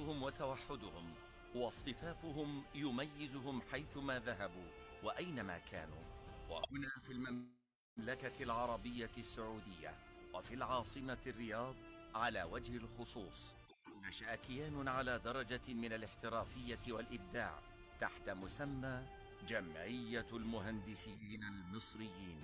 تفرقهم وتوحدهم واصطفافهم يميزهم حيثما ذهبوا وأينما كانوا وهنا في المملكة العربية السعودية وفي العاصمة الرياض على وجه الخصوص نشأ كيان على درجة من الاحترافية والإبداع تحت مسمى جمعية المهندسين المصريين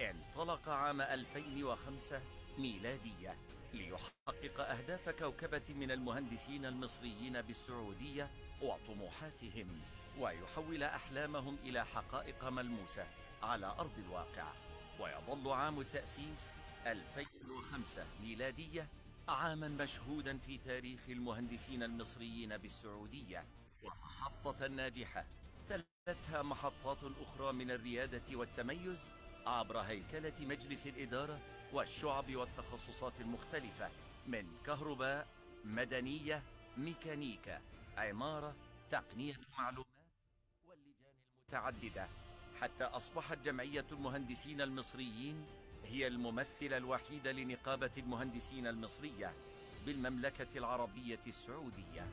انطلق عام 2005 ميلادية ليحقق أهداف كوكبة من المهندسين المصريين بالسعودية وطموحاتهم ويحول أحلامهم إلى حقائق ملموسة على أرض الواقع ويظل عام التأسيس 2005 ميلادية عاما مشهودا في تاريخ المهندسين المصريين بالسعودية ومحطة ناجحة تلتها محطات أخرى من الريادة والتميز عبر هيكلة مجلس الإدارة والشعب والتخصصات المختلفة من كهرباء مدنية ميكانيكا عمارة تقنية معلومات واللجان المتعددة حتى أصبحت جمعية المهندسين المصريين هي الممثلة الوحيدة لنقابة المهندسين المصرية بالمملكة العربية السعودية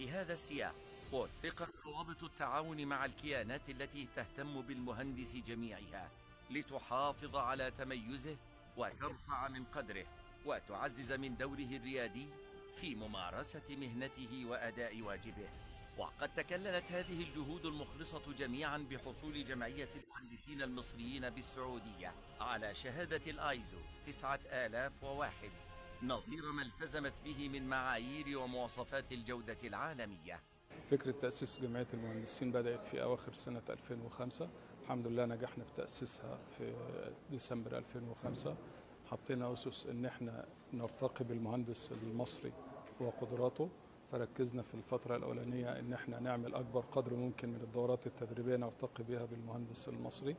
في هذا السياق وثق روابط التعاون مع الكيانات التي تهتم بالمهندس جميعها لتحافظ على تميزه وترفع من قدره وتعزز من دوره الريادي في ممارسة مهنته وأداء واجبه وقد تكللت هذه الجهود المخلصة جميعا بحصول جمعية المهندسين المصريين بالسعودية على شهادة الآيزو 9001 نظير ما التزمت به من معايير ومواصفات الجودة العالمية فكرة تأسيس جمعية المهندسين بدأت في أواخر سنة 2005 الحمد لله نجحنا في تأسيسها في ديسمبر 2005 حطينا أسس إن إحنا نرتقي بالمهندس المصري وقدراته فركزنا في الفترة الأولانية إن إحنا نعمل أكبر قدر ممكن من الدورات التدريبية نرتقي بها بالمهندس المصري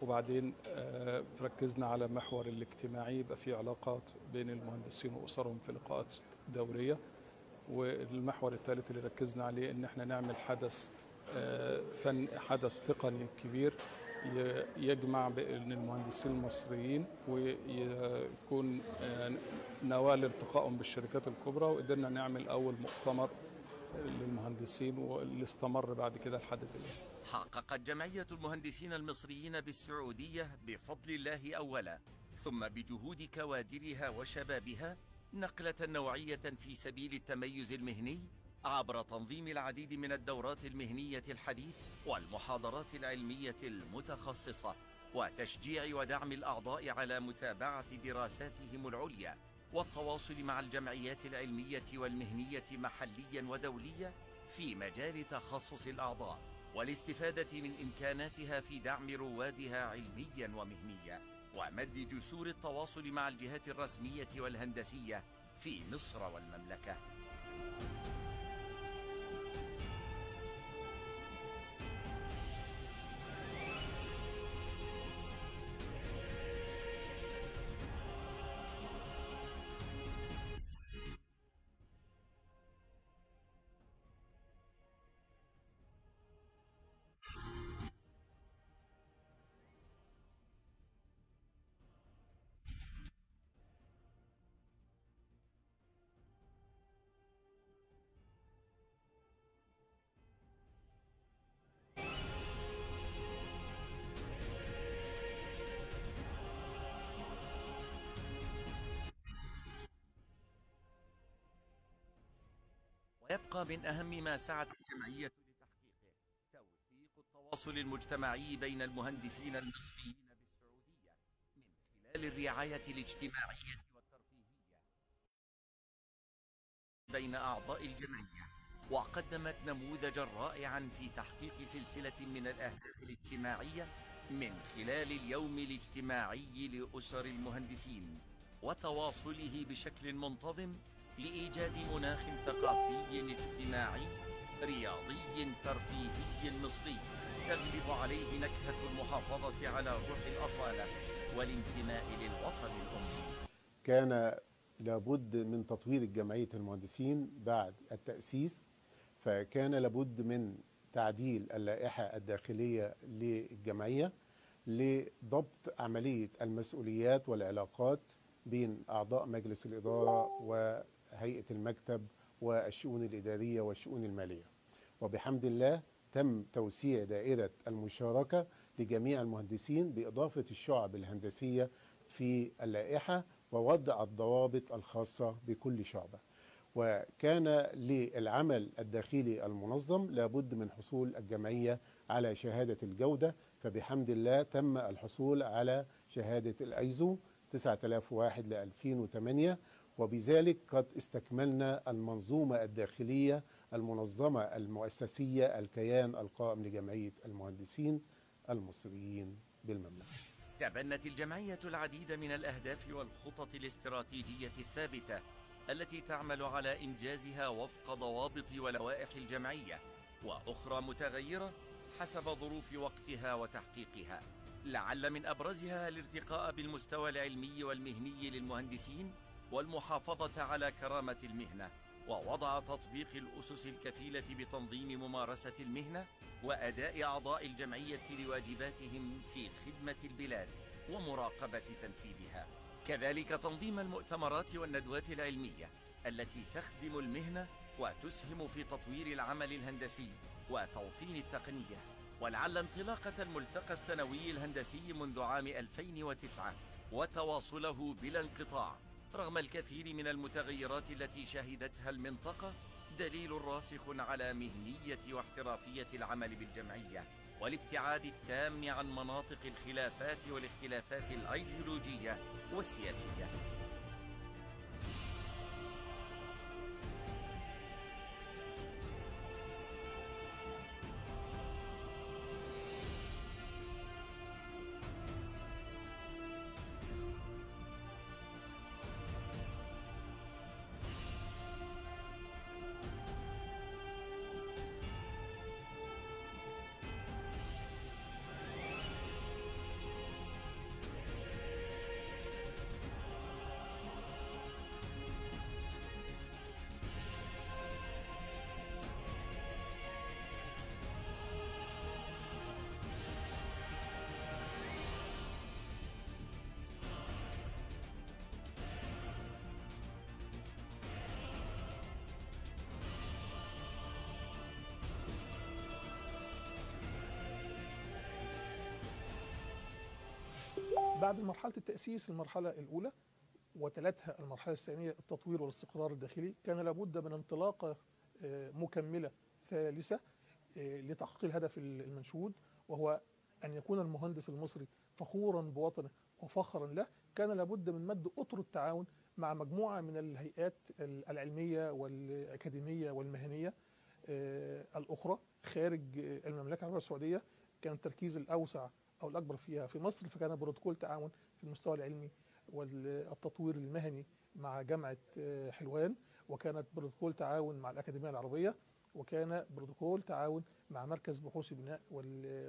وبعدين آه، ركزنا على محور الاجتماعي يبقى في علاقات بين المهندسين واسرهم في لقاءات دوريه والمحور الثالث اللي ركزنا عليه ان احنا نعمل حدث آه، فن حدث تقني كبير يجمع بين المهندسين المصريين ويكون آه، نوال ارتقائهم بالشركات الكبرى وقدرنا نعمل اول مؤتمر للمهندسين واللي استمر بعد كده لحد دلوقتي حققت جمعية المهندسين المصريين بالسعودية بفضل الله أولا ثم بجهود كوادرها وشبابها نقلة نوعية في سبيل التميز المهني عبر تنظيم العديد من الدورات المهنية الحديث والمحاضرات العلمية المتخصصة وتشجيع ودعم الأعضاء على متابعة دراساتهم العليا والتواصل مع الجمعيات العلمية والمهنية محليا ودوليا في مجال تخصص الأعضاء والاستفادة من إمكاناتها في دعم روادها علميا ومهنيا ومد جسور التواصل مع الجهات الرسمية والهندسية في مصر والمملكة يبقى من أهم ما سعت الجمعية لتحقيقه توثيق التواصل المجتمعي بين المهندسين المصريين بالسعودية من خلال الرعاية الاجتماعية والترفيهية بين أعضاء الجمعية وقدمت نموذجا رائعا في تحقيق سلسلة من الأهداف الاجتماعية من خلال اليوم الاجتماعي لأسر المهندسين وتواصله بشكل منتظم لإيجاد مناخ ثقافي اجتماعي رياضي ترفيهي مصري تغلب عليه نكهة المحافظة على روح الأصالة والانتماء للوطن الأم كان لابد من تطوير جمعية المهندسين بعد التأسيس فكان لابد من تعديل اللائحة الداخلية للجمعية لضبط عملية المسؤوليات والعلاقات بين أعضاء مجلس الإدارة و هيئة المكتب والشؤون الإدارية والشؤون المالية وبحمد الله تم توسيع دائرة المشاركة لجميع المهندسين بإضافة الشعب الهندسية في اللائحة ووضع الضوابط الخاصة بكل شعبة وكان للعمل الداخلي المنظم لابد من حصول الجمعية على شهادة الجودة فبحمد الله تم الحصول على شهادة الأيزو 9001 ل 2008 وبذلك قد استكملنا المنظومة الداخلية المنظمة المؤسسية الكيان القائم لجمعية المهندسين المصريين بالمملكة تبنت الجمعية العديد من الأهداف والخطط الاستراتيجية الثابتة التي تعمل على إنجازها وفق ضوابط ولوائح الجمعية وأخرى متغيرة حسب ظروف وقتها وتحقيقها لعل من أبرزها الارتقاء بالمستوى العلمي والمهني للمهندسين والمحافظة على كرامة المهنة ووضع تطبيق الأسس الكفيلة بتنظيم ممارسة المهنة وأداء أعضاء الجمعية لواجباتهم في خدمة البلاد ومراقبة تنفيذها كذلك تنظيم المؤتمرات والندوات العلمية التي تخدم المهنة وتسهم في تطوير العمل الهندسي وتوطين التقنية ولعل انطلاقة الملتقى السنوي الهندسي منذ عام 2009 وتواصله بلا انقطاع رغم الكثير من المتغيرات التي شهدتها المنطقة دليل راسخ على مهنية واحترافية العمل بالجمعية والابتعاد التام عن مناطق الخلافات والاختلافات الأيديولوجية والسياسية بعد مرحله التاسيس المرحله الاولى وتلتها المرحله الثانيه التطوير والاستقرار الداخلي كان لابد من انطلاقه آه، مكمله ثالثه آه، لتحقيق الهدف المنشود وهو ان يكون المهندس المصري فخورا بوطنه وفخرا له كان لابد من مد اطر التعاون مع مجموعه من الهيئات العلميه والاكاديميه والمهنيه آه، الاخرى خارج المملكه العربيه السعوديه كان التركيز الاوسع او الاكبر فيها في مصر فكان بروتوكول تعاون في المستوى العلمي والتطوير المهني مع جامعه آه، حلوان وكانت بروتوكول تعاون مع الاكاديميه العربيه وكان بروتوكول تعاون مع مركز بحوث البناء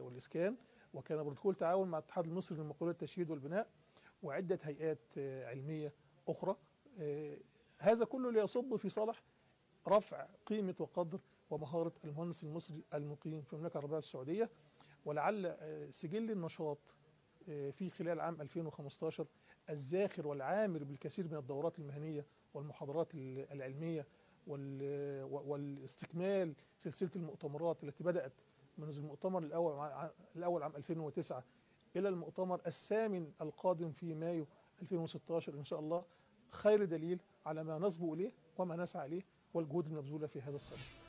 والاسكان وكان بروتوكول تعاون مع الاتحاد المصري للمقاولات التشييد والبناء وعده هيئات آه، علميه اخرى آه، هذا كله ليصب في صالح رفع قيمه وقدر ومهاره المهندس المصري المقيم في المملكه العربيه السعوديه ولعل آه، سجل النشاط آه، في خلال عام 2015 الزاخر والعامر بالكثير من الدورات المهنية والمحاضرات العلمية والاستكمال سلسلة المؤتمرات التي بدأت منذ المؤتمر الأول الأول عام 2009 إلى المؤتمر الثامن القادم في مايو 2016 إن شاء الله خير دليل على ما نصبو إليه وما نسعى إليه والجهود المبذولة في هذا الصدد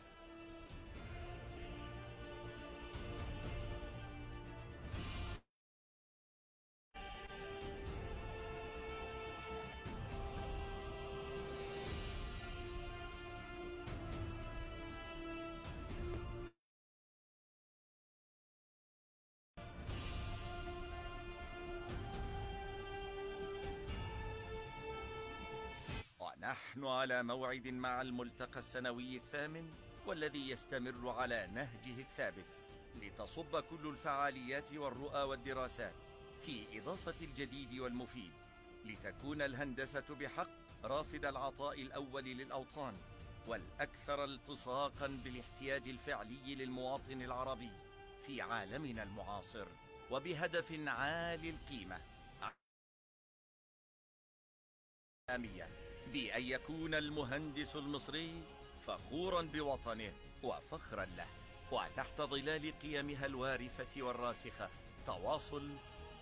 على موعد مع الملتقى السنوي الثامن والذي يستمر على نهجه الثابت لتصب كل الفعاليات والرؤى والدراسات في إضافة الجديد والمفيد لتكون الهندسة بحق رافد العطاء الأول للأوطان والأكثر التصاقا بالاحتياج الفعلي للمواطن العربي في عالمنا المعاصر وبهدف عالي القيمة أمية بأن يكون المهندس المصري فخورا بوطنه وفخرا له وتحت ظلال قيمها الوارفة والراسخة تواصل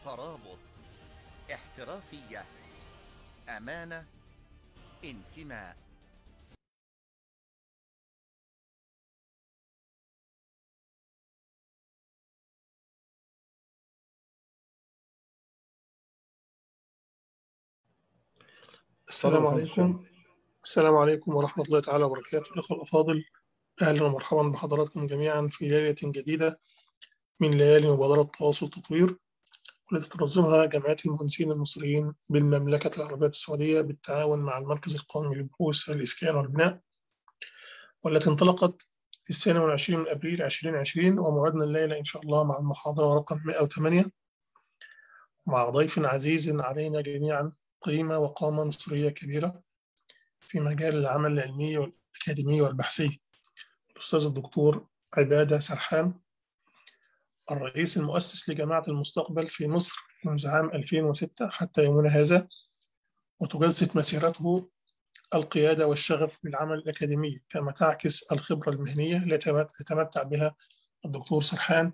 ترابط احترافية أمانة انتماء السلام عليكم السلام عليكم ورحمة الله تعالى وبركاته الأخوة الأفاضل أهلا ومرحبا بحضراتكم جميعا في ليلة جديدة من ليالي مبادرة تواصل التطوير والتي تنظمها جمعية المهندسين المصريين بالمملكة العربية السعودية بالتعاون مع المركز القومي للبحوث الإسكان والبناء والتي انطلقت في الثاني والعشرين من أبريل 2020 وموعدنا الليلة إن شاء الله مع المحاضرة رقم 108 مع ضيف عزيز علينا جميعا قيمة وقامة مصرية كبيرة في مجال العمل العلمي والأكاديمي والبحثي الأستاذ الدكتور عبادة سرحان الرئيس المؤسس لجامعه المستقبل في مصر منذ عام 2006 حتى يومنا هذا وتجسد مسيرته القيادة والشغف بالعمل الأكاديمي كما تعكس الخبرة المهنية التي يتمتع بها الدكتور سرحان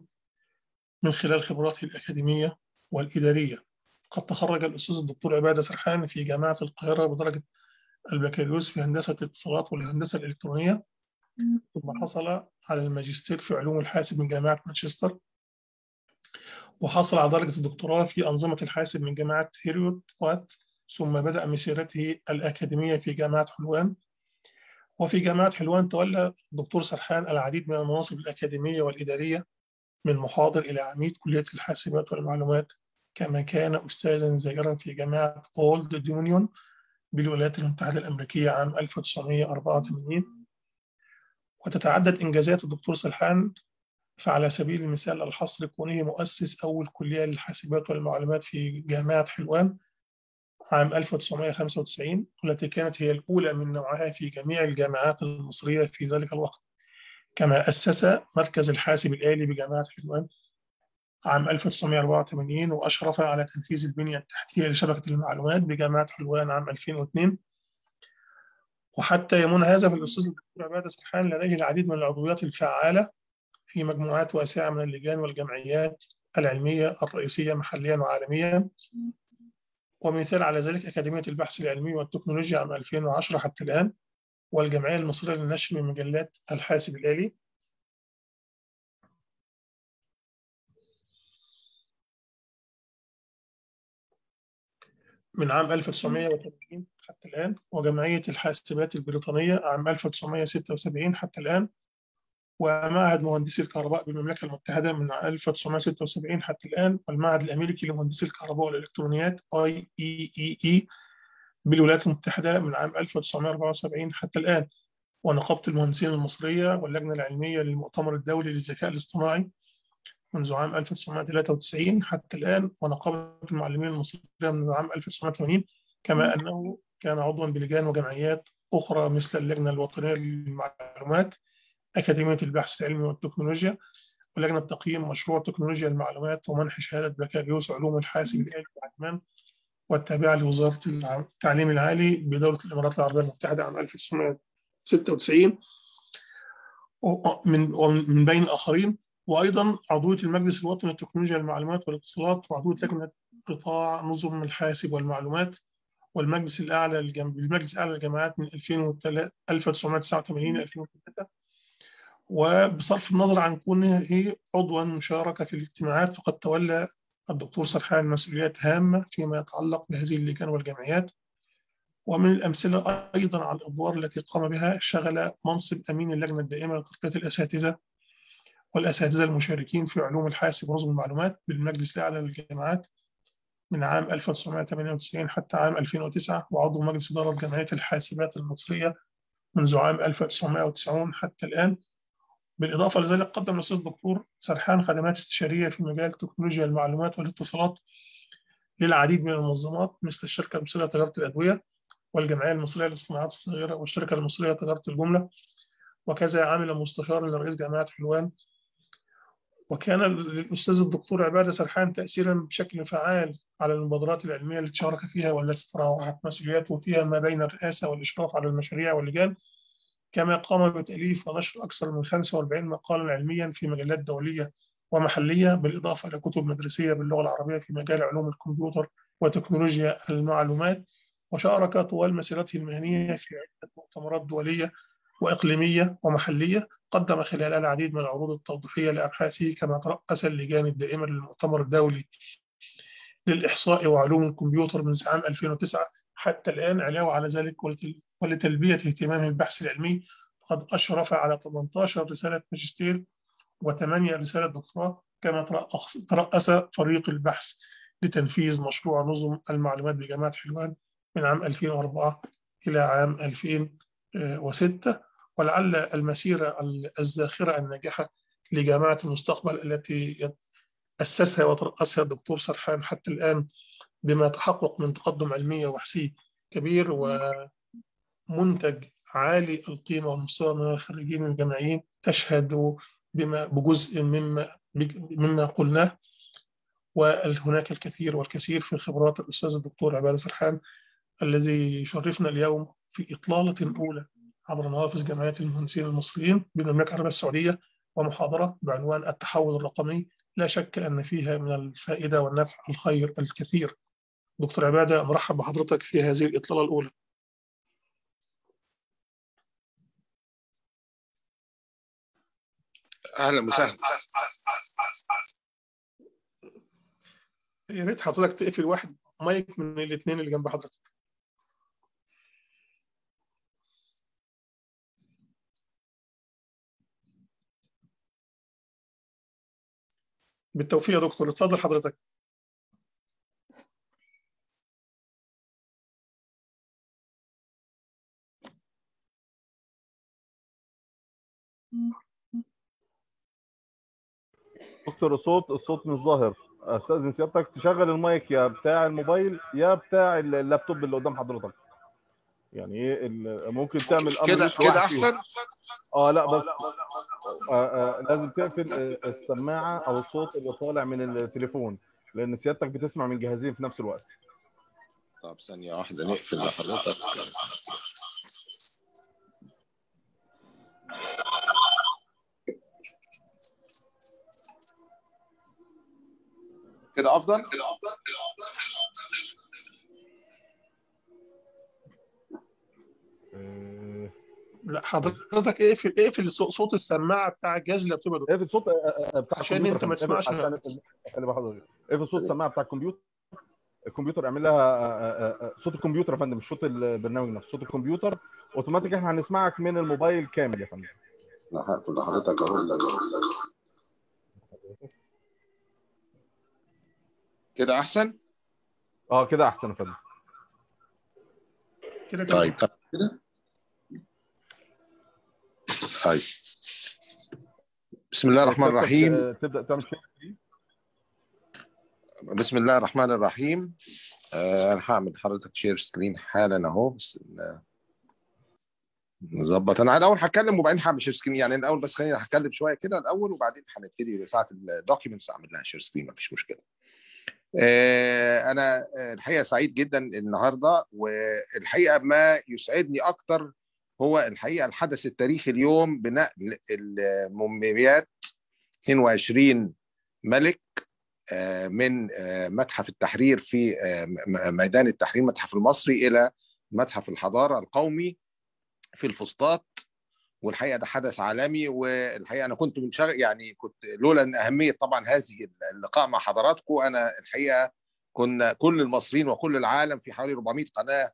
من خلال خبراته الأكاديمية والإدارية قد تخرج الأستاذ الدكتور عبادة سرحان في جامعة القاهرة بدرجة البكالوريوس في هندسة الاتصالات والهندسة الإلكترونية ثم حصل على الماجستير في علوم الحاسب من جامعة مانشستر وحصل على درجة الدكتوراه في أنظمة الحاسب من جامعة هيريوت وات ثم بدأ مسيرته الأكاديمية في جامعة حلوان وفي جامعة حلوان تولى الدكتور سرحان العديد من المناصب الأكاديمية والإدارية من محاضر إلى عميد كلية الحاسبات والمعلومات كما كان أستاذا زائرا في جامعة أولد دونيون بالولايات المتحدة الأمريكية عام 1984 وتتعدد إنجازات الدكتور سلحان فعلى سبيل المثال الحصر كونه مؤسس أول كلية للحاسبات والمعلومات في جامعة حلوان عام 1995 والتي كانت هي الأولى من نوعها في جميع الجامعات المصرية في ذلك الوقت كما أسس مركز الحاسب الآلي بجامعة حلوان عام 1984 وأشرف على تنفيذ البنية التحتية لشبكة المعلومات بجامعة حلوان عام 2002 وحتى يمون هذا فالأستاذ الدكتور عبادة سرحان لديه العديد من العضويات الفعالة في مجموعات واسعة من اللجان والجمعيات العلمية الرئيسية محليا وعالميا ومثال على ذلك أكاديمية البحث العلمي والتكنولوجيا عام 2010 حتى الآن والجمعية المصرية للنشر من مجلات الحاسب الآلي من عام 1980 حتى الآن وجمعية الحاسبات البريطانية عام 1976 حتى الآن ومعهد مهندسي الكهرباء بالمملكة المتحدة من 1976 حتى الآن والمعهد الأمريكي لمهندسي الكهرباء والإلكترونيات IEEE بالولايات المتحدة من عام 1974 حتى الآن ونقابة المهندسين المصرية واللجنة العلمية للمؤتمر الدولي للذكاء الاصطناعي منذ عام 1993 حتى الآن ونقابة المعلمين المصرية منذ عام 1980 كما أنه كان عضوا بلجان وجمعيات أخرى مثل اللجنة الوطنية للمعلومات أكاديمية البحث العلمي والتكنولوجيا ولجنة تقييم مشروع تكنولوجيا المعلومات ومنح شهادة بكالوريوس علوم الحاسب الآلي والعلمان والتابعة لوزارة التعليم العالي بدولة الإمارات العربية المتحدة عام 1996 ومن بين آخرين وايضا عضويه المجلس الوطني للتكنولوجيا المعلومات والاتصالات وعضويه لجنه قطاع نظم الحاسب والمعلومات والمجلس الاعلى الجم... المجلس الاعلى للجامعات من 2003 1989 2003 وبصرف النظر عن كونه عضوا مشاركه في الاجتماعات فقد تولى الدكتور سرحان مسؤوليات هامه فيما يتعلق بهذه اللجان والجمعيات ومن الامثله ايضا على الادوار التي قام بها شغل منصب امين اللجنه الدائمه لترقيه الاساتذه والأساتذة المشاركين في علوم الحاسب ونظم المعلومات بالمجلس الأعلى للجامعات من عام 1998 حتى عام 2009 وعضو مجلس إدارة جمعية الحاسبات المصرية منذ عام 1990 حتى الآن بالإضافة لذلك قدم الأستاذ الدكتور سرحان خدمات استشارية في مجال تكنولوجيا المعلومات والاتصالات للعديد من المنظمات مثل الشركة المصرية لتجارة الأدوية والجمعية المصرية للصناعات الصغيرة والشركة المصرية لتجارة الجملة وكذا عمل مستشار لرئيس جامعة حلوان وكان الأستاذ الدكتور عبادة سرحان تأثيرا بشكل فعال على المبادرات العلمية التي شارك فيها والتي تراوحت مسؤولياته فيها ما بين الرئاسة والإشراف على المشاريع واللجان كما قام بتأليف ونشر أكثر من 45 مقالا علميا في مجلات دولية ومحلية بالإضافة إلى كتب مدرسية باللغة العربية في مجال علوم الكمبيوتر وتكنولوجيا المعلومات وشارك طوال مسيرته المهنية في عدة مؤتمرات دولية وإقليمية ومحلية قدم خلالها العديد من العروض التوضيحية لأبحاثه كما ترأس اللجان الدائمة للمؤتمر الدولي للإحصاء وعلوم الكمبيوتر من عام 2009 حتى الآن علاوة على ذلك ولتلبية اهتمام البحث العلمي فقد أشرف على 18 رسالة ماجستير و8 رسالة دكتوراه كما ترأس فريق البحث لتنفيذ مشروع نظم المعلومات بجامعة حلوان من عام 2004 إلى عام 2006 ولعل المسيرة الزاخرة الناجحة لجامعة المستقبل التي أسسها وترأسها الدكتور سرحان حتى الآن بما تحقق من تقدم علمي وبحثي كبير ومنتج عالي القيمة والمستوى من الخريجين الجامعيين تشهد بما بجزء مما مما قلناه وهناك الكثير والكثير في خبرات الأستاذ الدكتور عبادة سرحان الذي شرفنا اليوم في إطلالة أولى عبر نوافذ جمعية المهندسين المصريين بالمملكة العربية السعودية ومحاضرة بعنوان التحول الرقمي لا شك أن فيها من الفائدة والنفع الخير الكثير دكتور عبادة مرحب بحضرتك في هذه الإطلالة الأولى أهلا وسهلا يا ريت حضرتك تقفل واحد مايك من الاثنين اللي جنب حضرتك بالتوفيق يا دكتور اتفضل حضرتك دكتور الصوت الصوت مش ظاهر استاذن سيادتك تشغل المايك يا بتاع الموبايل يا بتاع اللابتوب اللي قدام حضرتك يعني ايه ممكن تعمل كده كده احسن اه لا بس آه، آه، لازم تقفل آه، السماعه او الصوت اللي طالع من التليفون لان سيادتك بتسمع من جهازين في نفس الوقت طب ثانيه واحده نقفل لحضرتك كده افضل كده افضل لا حضرتك اقفل اقفل صوت السماعه بتاع الجهاز اللي بتبقى اقفل صوت آه، آه، آه، بتاع عشان انت ما تسمعش اقفل صوت إيه؟ السماعه بتاع الكمبيوتر الكمبيوتر اعمل لها صوت الكمبيوتر يا فندم مش صوت البرنامج نفسه صوت الكمبيوتر اوتوماتيك احنا هنسمعك من الموبايل كامل يا فندم لا هقفل لحضرتك اهو كده احسن اه كده احسن يا فندم كده طيب كده طيب بسم الله الرحمن الرحيم تبدا تعمل بسم الله الرحمن الرحيم انا هعمل حضرتك شير سكرين حالا اهو بس آه، نظبط انا الاول هتكلم وبعدين هعمل شير سكرين يعني الاول بس خليني هتكلم شويه كده الاول وبعدين هنبتدي ساعه الدوكيومنتس اعمل لها شير سكرين مفيش مشكله آه، انا آه، الحقيقه سعيد جدا النهارده والحقيقه ما يسعدني اكتر هو الحقيقه الحدث التاريخي اليوم بنقل المومياوات 22 ملك آه، من آه، متحف التحرير في آه، ميدان التحرير المتحف المصري الى متحف الحضاره القومي في الفسطاط والحقيقه ده حدث عالمي والحقيقه انا كنت منشغل يعني كنت لولا ان اهميه طبعا هذه اللقاء مع حضراتكم انا الحقيقه كنا كل المصريين وكل العالم في حوالي 400 قناه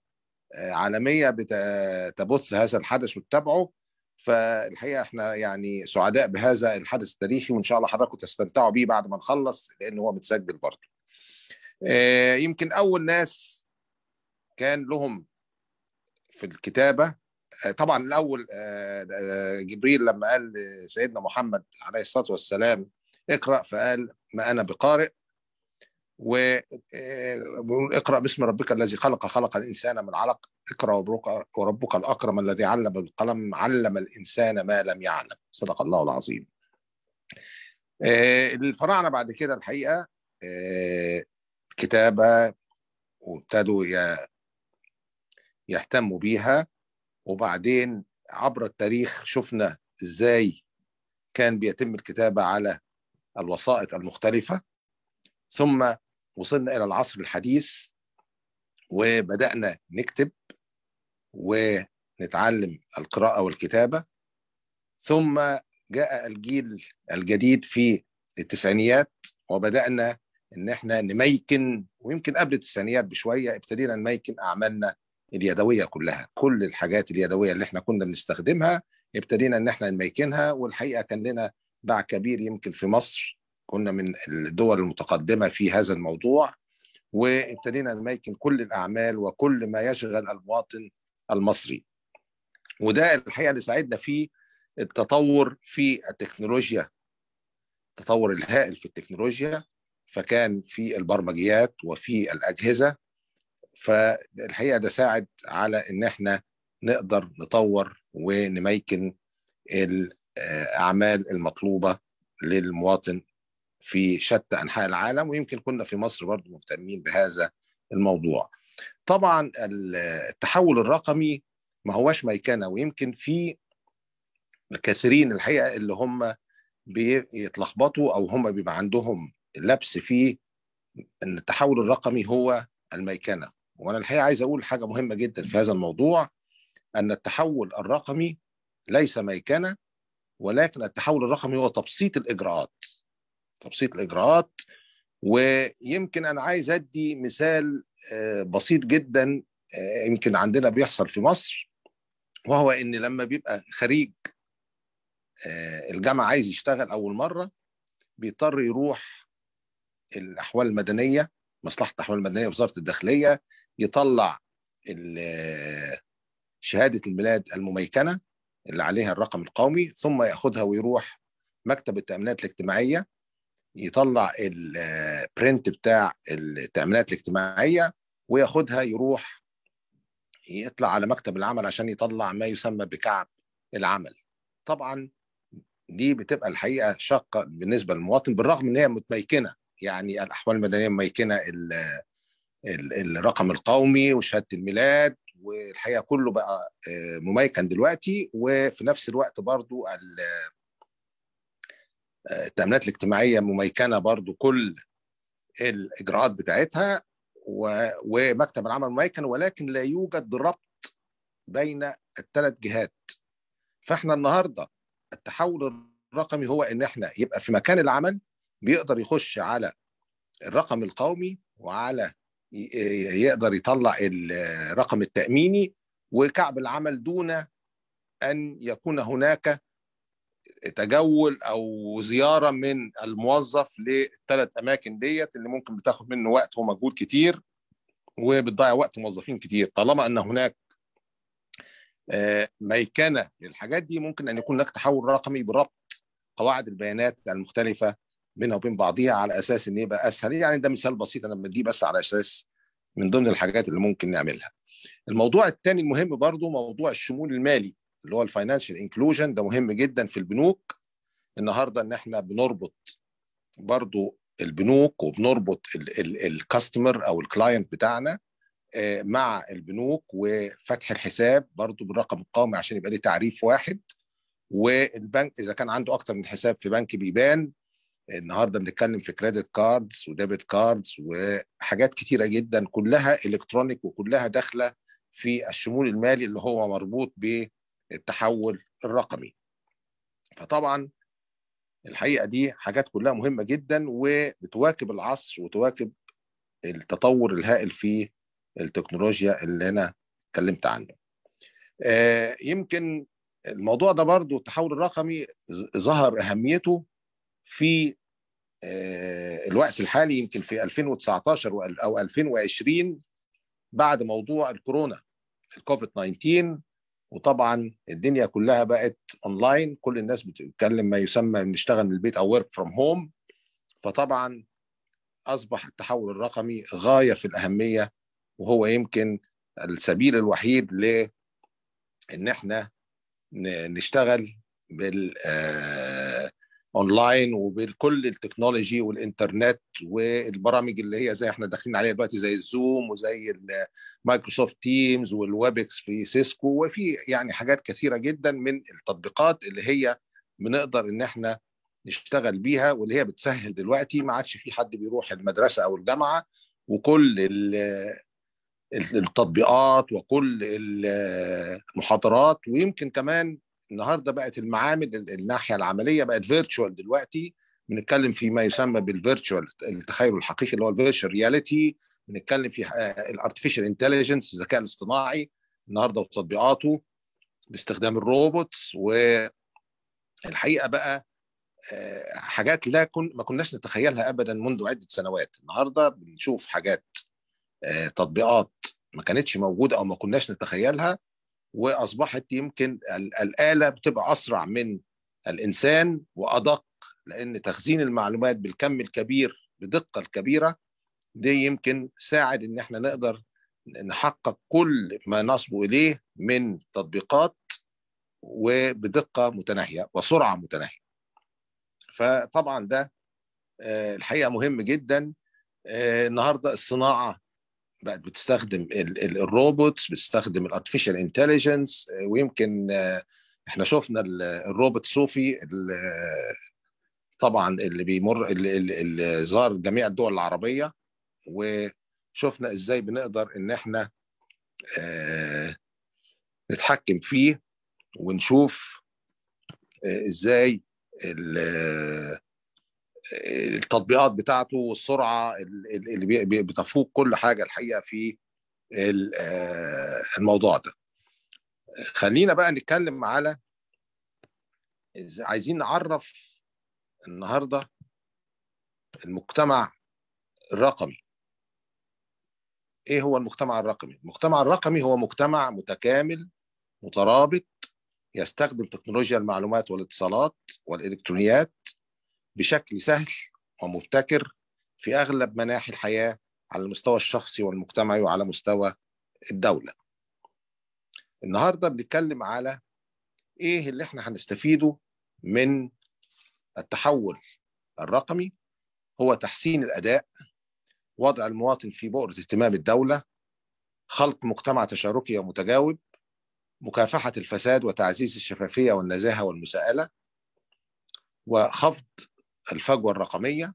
عالميه بتبث هذا الحدث وتتابعه فالحقيقه احنا يعني سعداء بهذا الحدث التاريخي وان شاء الله حضراتكم تستمتعوا بيه بعد ما نخلص لان هو متسجل برضه. آه، يمكن اول ناس كان لهم في الكتابه آه، طبعا الاول آه، جبريل لما قال سيدنا محمد عليه الصلاه والسلام اقرا فقال ما انا بقارئ وبيقول آه، اقرا باسم ربك الذي خلق خلق الانسان من علق اقرا وربك الاكرم الذي علم بالقلم علم الانسان ما لم يعلم صدق الله العظيم آه، الفراعنه بعد كده الحقيقه آه، كتابه وابتدوا يهتموا بيها وبعدين عبر التاريخ شفنا ازاي كان بيتم الكتابه على الوسائط المختلفه ثم وصلنا الى العصر الحديث وبدانا نكتب ونتعلم القراءه والكتابه ثم جاء الجيل الجديد في التسعينيات وبدانا ان احنا نميكن ويمكن قبل التسعينيات بشويه ابتدينا نميكن اعمالنا اليدويه كلها كل الحاجات اليدويه اللي احنا كنا بنستخدمها ابتدينا ان احنا نميكنها والحقيقه كان لنا باع كبير يمكن في مصر كنا من الدول المتقدمة في هذا الموضوع وابتدينا نميكن كل الأعمال وكل ما يشغل المواطن المصري وده الحقيقة اللي ساعدنا في التطور في التكنولوجيا التطور الهائل في التكنولوجيا فكان في البرمجيات وفي الأجهزة فالحقيقة ده ساعد على إن احنا نقدر نطور ونميكن الأعمال المطلوبة للمواطن في شتى انحاء العالم ويمكن كنا في مصر برضو مهتمين بهذا الموضوع طبعا التحول الرقمي ما هواش ميكنه ويمكن في كثيرين الحقيقه اللي هم بيتلخبطوا او هم بيبقى عندهم لبس في ان التحول الرقمي هو الميكنه وانا الحقيقه عايز اقول حاجه مهمه جدا في هذا الموضوع ان التحول الرقمي ليس ميكنه ولكن التحول الرقمي هو تبسيط الاجراءات تبسيط الاجراءات ويمكن انا عايز ادي مثال آه، بسيط جدا آه، يمكن عندنا بيحصل في مصر وهو ان لما بيبقى خريج آه، الجامعه عايز يشتغل اول مره بيضطر يروح الاحوال المدنيه مصلحه الاحوال المدنيه وزاره الداخليه يطلع شهاده الميلاد المميكنه اللي عليها الرقم القومي ثم ياخذها ويروح مكتب التامينات الاجتماعيه يطلع البرنت بتاع التامينات الاجتماعيه وياخدها يروح يطلع على مكتب العمل عشان يطلع ما يسمى بكعب العمل طبعا دي بتبقى الحقيقه شاقه بالنسبه للمواطن بالرغم ان هي متميكنه يعني الاحوال المدنيه متميكنة الرقم القومي وشهاده الميلاد والحقيقه كله بقى آه، مميكن دلوقتي وفي نفس الوقت برضو التأمينات الاجتماعية مميكنة برضو كل الإجراءات بتاعتها ومكتب العمل مميكن ولكن لا يوجد ربط بين الثلاث جهات فاحنا النهارده التحول الرقمي هو ان احنا يبقى في مكان العمل بيقدر يخش على الرقم القومي وعلى يقدر يطلع الرقم التأميني وكعب العمل دون أن يكون هناك تجول او زياره من الموظف للثلاث اماكن ديت اللي ممكن بتاخد منه وقت ومجهود كتير وبتضيع وقت موظفين كتير طالما ان هناك آه، ميكنه للحاجات دي ممكن ان يكون هناك تحول رقمي بربط قواعد البيانات المختلفه بينها وبين بعضيها على اساس ان يبقى اسهل يعني ده مثال بسيط انا بديه بس على اساس من ضمن الحاجات اللي ممكن نعملها الموضوع الثاني المهم برضو موضوع الشمول المالي اللي هو الفاينانشال انكلوجن ده مهم جدا في البنوك النهارده ان احنا بنربط برضو البنوك وبنربط الكاستمر او الكلاينت بتاعنا آه، مع البنوك وفتح الحساب برضو بالرقم القومي عشان يبقى ليه تعريف واحد والبنك اذا كان عنده اكتر من حساب في بنك بيبان النهارده بنتكلم في كريدت كاردز وديبت كاردز وحاجات كتيره جدا كلها الكترونيك وكلها داخله في الشمول المالي اللي هو مربوط ب التحول الرقمي فطبعا الحقيقه دي حاجات كلها مهمه جدا وبتواكب العصر وتواكب التطور الهائل في التكنولوجيا اللي انا اتكلمت عنه آه، يمكن الموضوع ده برضو التحول الرقمي ظهر اهميته في آه، الوقت الحالي يمكن في 2019 او 2020 بعد موضوع الكورونا الكوفيد 19 وطبعا الدنيا كلها بقت اونلاين كل الناس بتتكلم ما يسمى بنشتغل من البيت او ورك فروم هوم فطبعا اصبح التحول الرقمي غايه في الاهميه وهو يمكن السبيل الوحيد ل ان احنا نشتغل بال اونلاين آه، وبكل التكنولوجي والانترنت والبرامج اللي هي زي احنا داخلين عليها دلوقتي زي الزوم وزي مايكروسوفت تيمز والويبكس في سيسكو وفي يعني حاجات كثيره جدا من التطبيقات اللي هي بنقدر ان احنا نشتغل بيها واللي هي بتسهل دلوقتي ما عادش في حد بيروح المدرسه او الجامعه وكل التطبيقات وكل المحاضرات ويمكن كمان النهارده بقت المعامل الناحيه العمليه بقت فيرتشوال دلوقتي بنتكلم في ما يسمى بالفيرتشوال التخيل الحقيقي اللي هو الفيرتشوال رياليتي بنتكلم في الارتفيشال آه، انتليجنس الذكاء الاصطناعي النهارده وتطبيقاته باستخدام الروبوتس والحقيقه بقى آه، حاجات لا كن ما كناش نتخيلها ابدا منذ عده سنوات النهارده بنشوف حاجات آه، تطبيقات ما كانتش موجوده او ما كناش نتخيلها واصبحت يمكن الاله بتبقى اسرع من الانسان وادق لان تخزين المعلومات بالكم الكبير بدقه الكبيره دي يمكن ساعد ان احنا نقدر نحقق كل ما نصبو اليه من تطبيقات وبدقه متناهيه وسرعه متناهيه فطبعا ده آه، الحقيقه مهم جدا آه، النهارده الصناعه بقت بتستخدم الروبوتس بتستخدم الارتفيشال انتليجنس آه، ويمكن احنا شفنا الروبوت صوفي طبعا اللي بيمر اللي زار جميع الدول العربيه وشفنا ازاي بنقدر ان احنا آه، نتحكم فيه ونشوف آه، ازاي آه، التطبيقات بتاعته والسرعه اللي بتفوق كل حاجه الحقيقه في الموضوع ده خلينا بقى نتكلم على عايزين نعرف النهارده المجتمع الرقمي ايه هو المجتمع الرقمي المجتمع الرقمي هو مجتمع متكامل مترابط يستخدم تكنولوجيا المعلومات والاتصالات والالكترونيات بشكل سهل ومبتكر في اغلب مناحي الحياه على المستوى الشخصي والمجتمعي وعلى مستوى الدوله النهارده بنتكلم على ايه اللي احنا هنستفيده من التحول الرقمي هو تحسين الاداء وضع المواطن في بؤرة اهتمام الدولة خلق مجتمع تشاركي ومتجاوب مكافحة الفساد وتعزيز الشفافية والنزاهة والمساءلة وخفض الفجوة الرقمية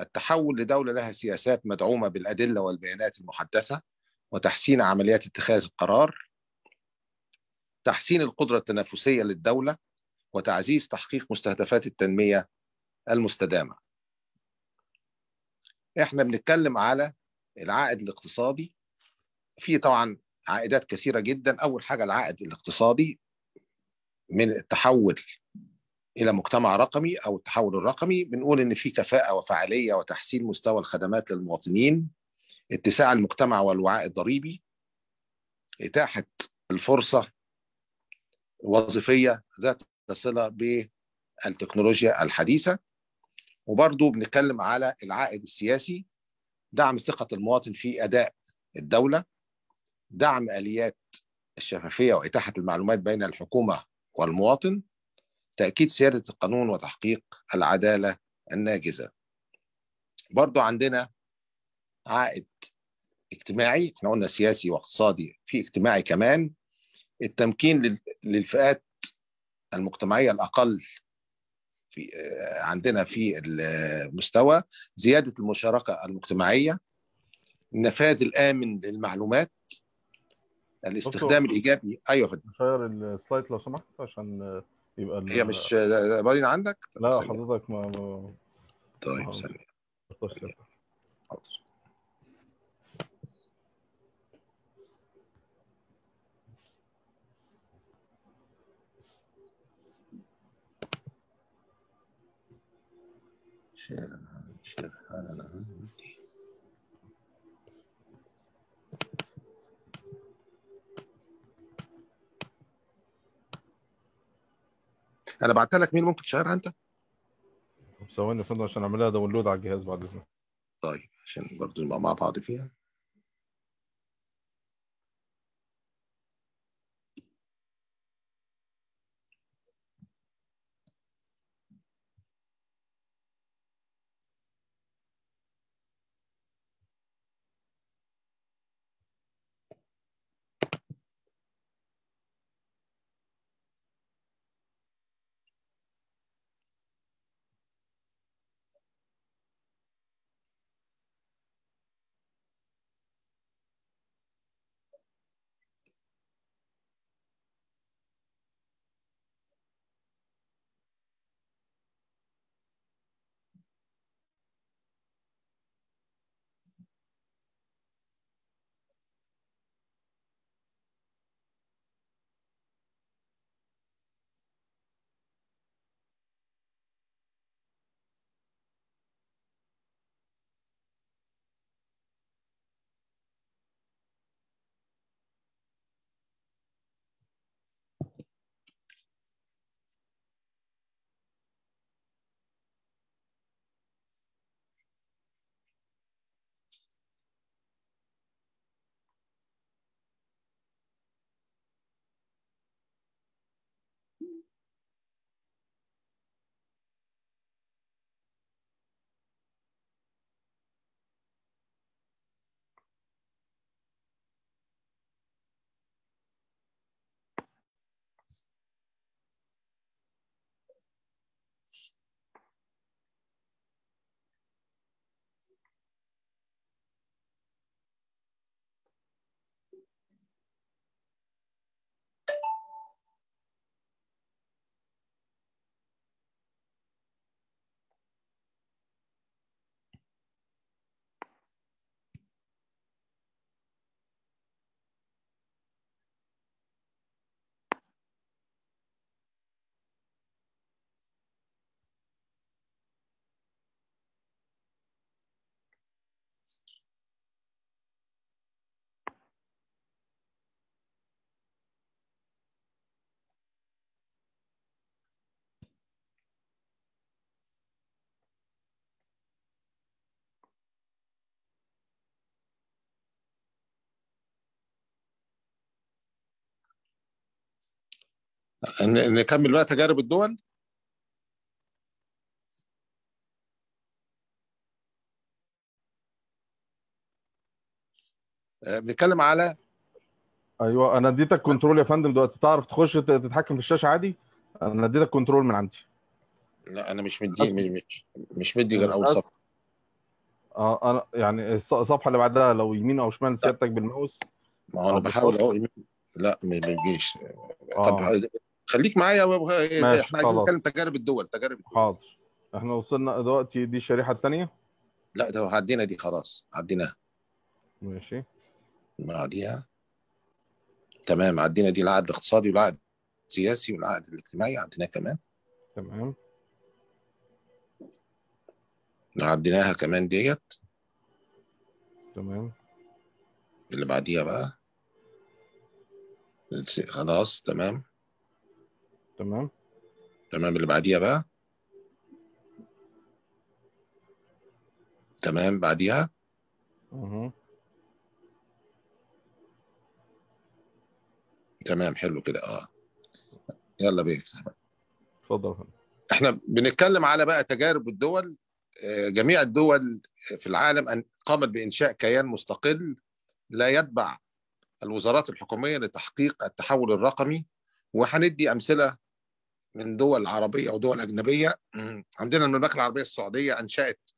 التحول لدولة لها سياسات مدعومة بالأدلة والبيانات المحدثة وتحسين عمليات اتخاذ القرار تحسين القدرة التنافسية للدولة وتعزيز تحقيق مستهدفات التنمية المستدامة احنا بنتكلم على العائد الاقتصادي في طبعا عائدات كثيره جدا اول حاجه العائد الاقتصادي من التحول الى مجتمع رقمي او التحول الرقمي بنقول ان في كفاءه وفعاليه وتحسين مستوى الخدمات للمواطنين اتساع المجتمع والوعاء الضريبي اتاحه الفرصه وظيفيه ذات صله بالتكنولوجيا الحديثه وبرضه بنتكلم على العائد السياسي دعم ثقة المواطن في أداء الدولة دعم آليات الشفافية وإتاحة المعلومات بين الحكومة والمواطن تأكيد سيادة القانون وتحقيق العدالة الناجزة برضو عندنا عائد اجتماعي احنا قلنا سياسي واقتصادي في اجتماعي كمان التمكين للفئات المجتمعية الأقل في عندنا في المستوى زياده المشاركه المجتمعيه النفاذ الامن للمعلومات الاستخدام الايجابي ايوه فضل شير السلايد لو سمحت عشان يبقى هي مش باين عندك لا حضرتك ما طيب سلام حاضر شير انا بعت لك مين ممكن تشغلها انت؟ ثواني يا فندم عشان اعملها داونلود على الجهاز بعد اذنك طيب عشان برضه نبقى مع بعض فيها نكمل بقى تجارب الدول آه، بنتكلم على ايوه انا اديتك كنترول يا فندم دلوقتي تعرف تخش تتحكم في الشاشه عادي انا اديتك كنترول من عندي لا انا مش مدي مش مش مدي غير اول صفحه اه انا يعني الصفحه اللي بعدها لو يمين او شمال سيادتك بالماوس ما هو انا بحاول اهو لا ما بيجيش آه. طب خليك معايا إيه، احنا عايزين نتكلم تجارب الدول تجارب الدول. حاضر احنا وصلنا دلوقتي دي الشريحه الثانيه لا ده عدينا دي خلاص عديناها ماشي بعديها تمام عدينا دي العقد الاقتصادي والعقد السياسي والعقد الاجتماعي عديناه كمان تمام عديناها كمان ديت تمام اللي بعديها بقى خلاص تمام تمام تمام اللي بعديها بقى تمام بعديها اها تمام حلو كده اه يلا بيه بقى اتفضل احنا بنتكلم على بقى تجارب الدول آه، جميع الدول في العالم أن قامت بإنشاء كيان مستقل لا يتبع الوزارات الحكومية لتحقيق التحول الرقمي وهندي أمثلة من دول عربيه او دول اجنبيه عندنا المملكه العربيه السعوديه انشات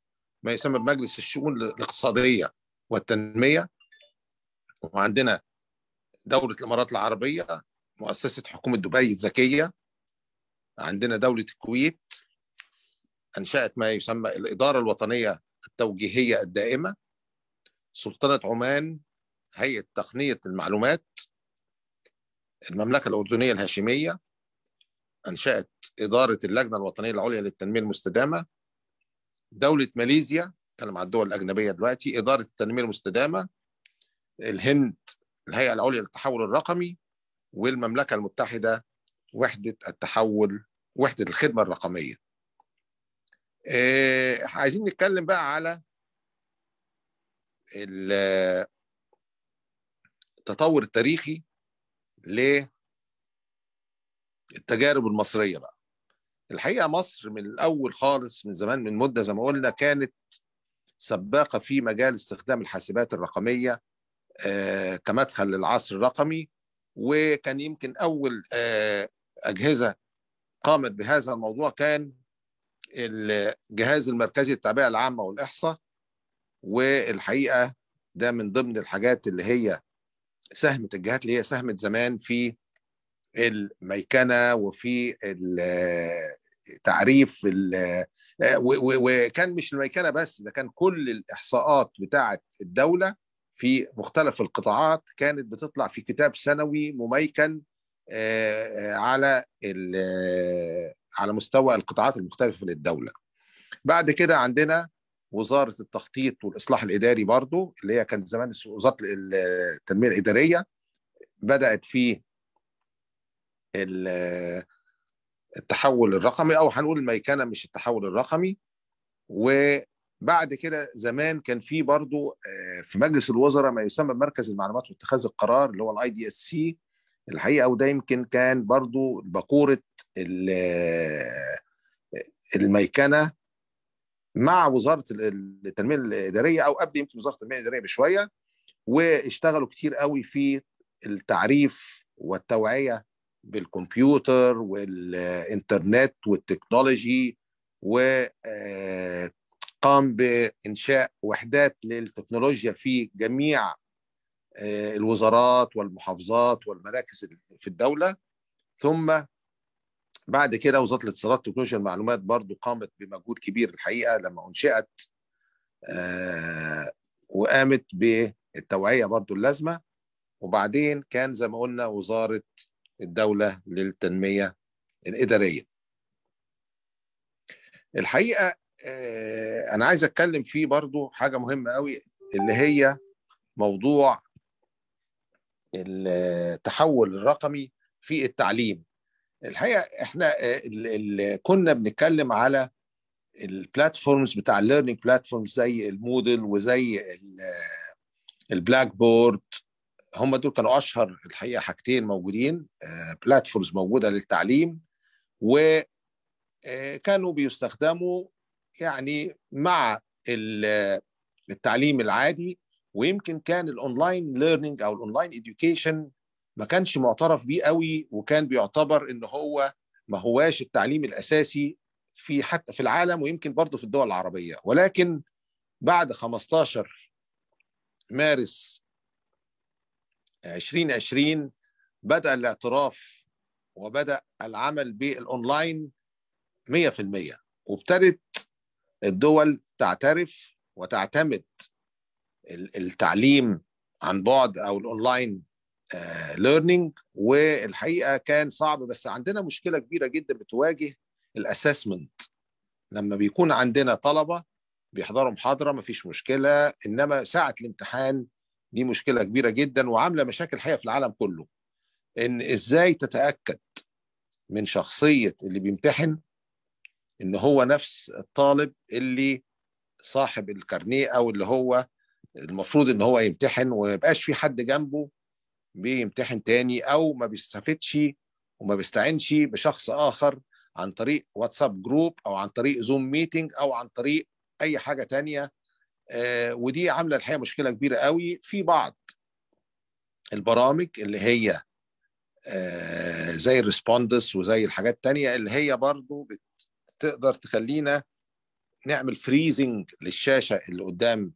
ما يسمى بمجلس الشؤون الاقتصاديه والتنميه وعندنا دوله الامارات العربيه مؤسسه حكومه دبي الذكيه عندنا دوله الكويت انشات ما يسمى الاداره الوطنيه التوجيهيه الدائمه سلطنه عمان هيئه تقنيه المعلومات المملكه الاردنيه الهاشميه أنشأت إدارة اللجنة الوطنية العليا للتنمية المستدامة دولة ماليزيا أتكلم عن الدول الأجنبية دلوقتي إدارة التنمية المستدامة الهند الهيئة العليا للتحول الرقمي والمملكة المتحدة وحدة التحول وحدة الخدمة الرقمية إيه عايزين نتكلم بقى على التطور التاريخي ليه التجارب المصريه بقى الحقيقه مصر من الاول خالص من زمان من مده زي ما قلنا كانت سباقه في مجال استخدام الحاسبات الرقميه آه، كمدخل للعصر الرقمي وكان يمكن اول آه، اجهزه قامت بهذا الموضوع كان الجهاز المركزي للتعبئه العامه والاحصاء والحقيقه ده من ضمن الحاجات اللي هي ساهمت الجهات اللي هي ساهمت زمان في الميكنه وفي تعريف وكان مش الميكنه بس ده كان كل الاحصاءات بتاعه الدوله في مختلف القطاعات كانت بتطلع في كتاب سنوي مميكن آه، آه، على آه، على مستوى القطاعات المختلفه للدوله. بعد كده عندنا وزاره التخطيط والاصلاح الاداري برضو اللي هي كانت زمان وزاره التنميه الاداريه بدات في التحول الرقمي او هنقول الميكنه مش التحول الرقمي وبعد كده زمان كان في برضو آه، في مجلس الوزراء ما يسمى مركز المعلومات واتخاذ القرار اللي هو الاي دي اس سي الحقيقه وده يمكن كان برضو باكوره آه، الميكنه مع وزاره التنميه الاداريه او قبل يمكن وزاره التنميه الاداريه بشويه واشتغلوا كتير قوي في التعريف والتوعيه بالكمبيوتر والانترنت والتكنولوجي وقام آه، بانشاء وحدات للتكنولوجيا في جميع آه، الوزارات والمحافظات والمراكز في الدوله ثم بعد كده وزاره الاتصالات والتكنولوجيا المعلومات برضو قامت بمجهود كبير الحقيقه لما انشات آه، وقامت بالتوعيه برضو اللازمه وبعدين كان زي ما قلنا وزاره الدولة للتنمية الإدارية الحقيقة آه، أنا عايز أتكلم فيه برضو حاجة مهمة قوي اللي هي موضوع التحول الرقمي في التعليم الحقيقة احنا آه، كنا بنتكلم على البلاتفورمز بتاع الليرنينج بلاتفورمز زي المودل وزي البلاك آه، بورد هم دول كانوا اشهر الحقيقه حاجتين موجودين بلاتفورمز آه، موجوده للتعليم وكانوا آه، بيستخدموا يعني مع التعليم العادي ويمكن كان الاونلاين ليرنينج او الاونلاين اديوكيشن ما كانش معترف بيه قوي وكان بيعتبر ان هو ما هواش التعليم الاساسي في حتى في العالم ويمكن برضه في الدول العربيه ولكن بعد 15 مارس 2020 بدأ الاعتراف وبدأ العمل بالأونلاين 100% وابتدت الدول تعترف وتعتمد التعليم عن بعد أو الأونلاين ليرنينج آه، والحقيقة كان صعب بس عندنا مشكلة كبيرة جدا بتواجه الأسسمنت لما بيكون عندنا طلبة بيحضروا محاضرة مفيش مشكلة إنما ساعة الامتحان دي مشكله كبيره جدا وعامله مشاكل حقيقه في العالم كله ان ازاي تتاكد من شخصيه اللي بيمتحن ان هو نفس الطالب اللي صاحب الكارنيه او اللي هو المفروض ان هو يمتحن وما يبقاش في حد جنبه بيمتحن تاني او ما بيستفدش وما بيستعينش بشخص اخر عن طريق واتساب جروب او عن طريق زوم ميتنج او عن طريق اي حاجه تانية آه، ودي عامله الحقيقه مشكله كبيره قوي في بعض البرامج اللي هي آه، زي الريسبوندس وزي الحاجات التانية اللي هي برضو بتقدر تخلينا نعمل فريزنج للشاشة اللي قدام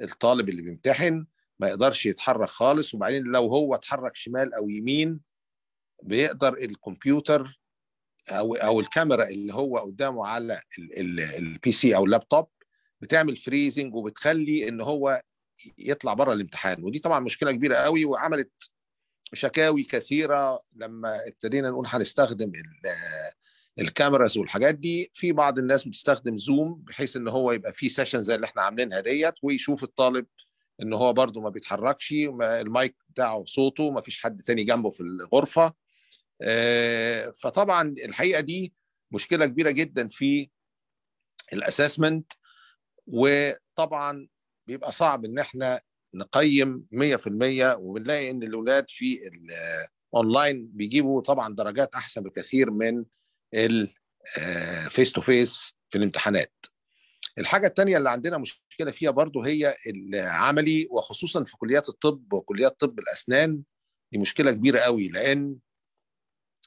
الطالب اللي بيمتحن ما يقدرش يتحرك خالص وبعدين لو هو اتحرك شمال او يمين بيقدر الكمبيوتر او او الكاميرا اللي هو قدامه على البي سي او اللابتوب بتعمل فريزنج وبتخلي ان هو يطلع بره الامتحان ودي طبعا مشكله كبيره قوي وعملت شكاوي كثيره لما ابتدينا نقول هنستخدم الكاميراز والحاجات دي في بعض الناس بتستخدم زوم بحيث ان هو يبقى في سيشن زي اللي احنا عاملينها ديت ويشوف الطالب ان هو برده ما بيتحركش المايك بتاعه صوته ما فيش حد تاني جنبه في الغرفه آه، فطبعا الحقيقه دي مشكله كبيره جدا في الاسسمنت وطبعا بيبقى صعب ان احنا نقيم 100% وبنلاقي ان الاولاد في الاونلاين بيجيبوا طبعا درجات احسن بكثير من الفيس تو فيس في الامتحانات الحاجة الثانية اللي عندنا مشكلة فيها برضو هي العملي وخصوصا في كليات الطب وكليات طب الأسنان دي مشكلة كبيرة قوي لأن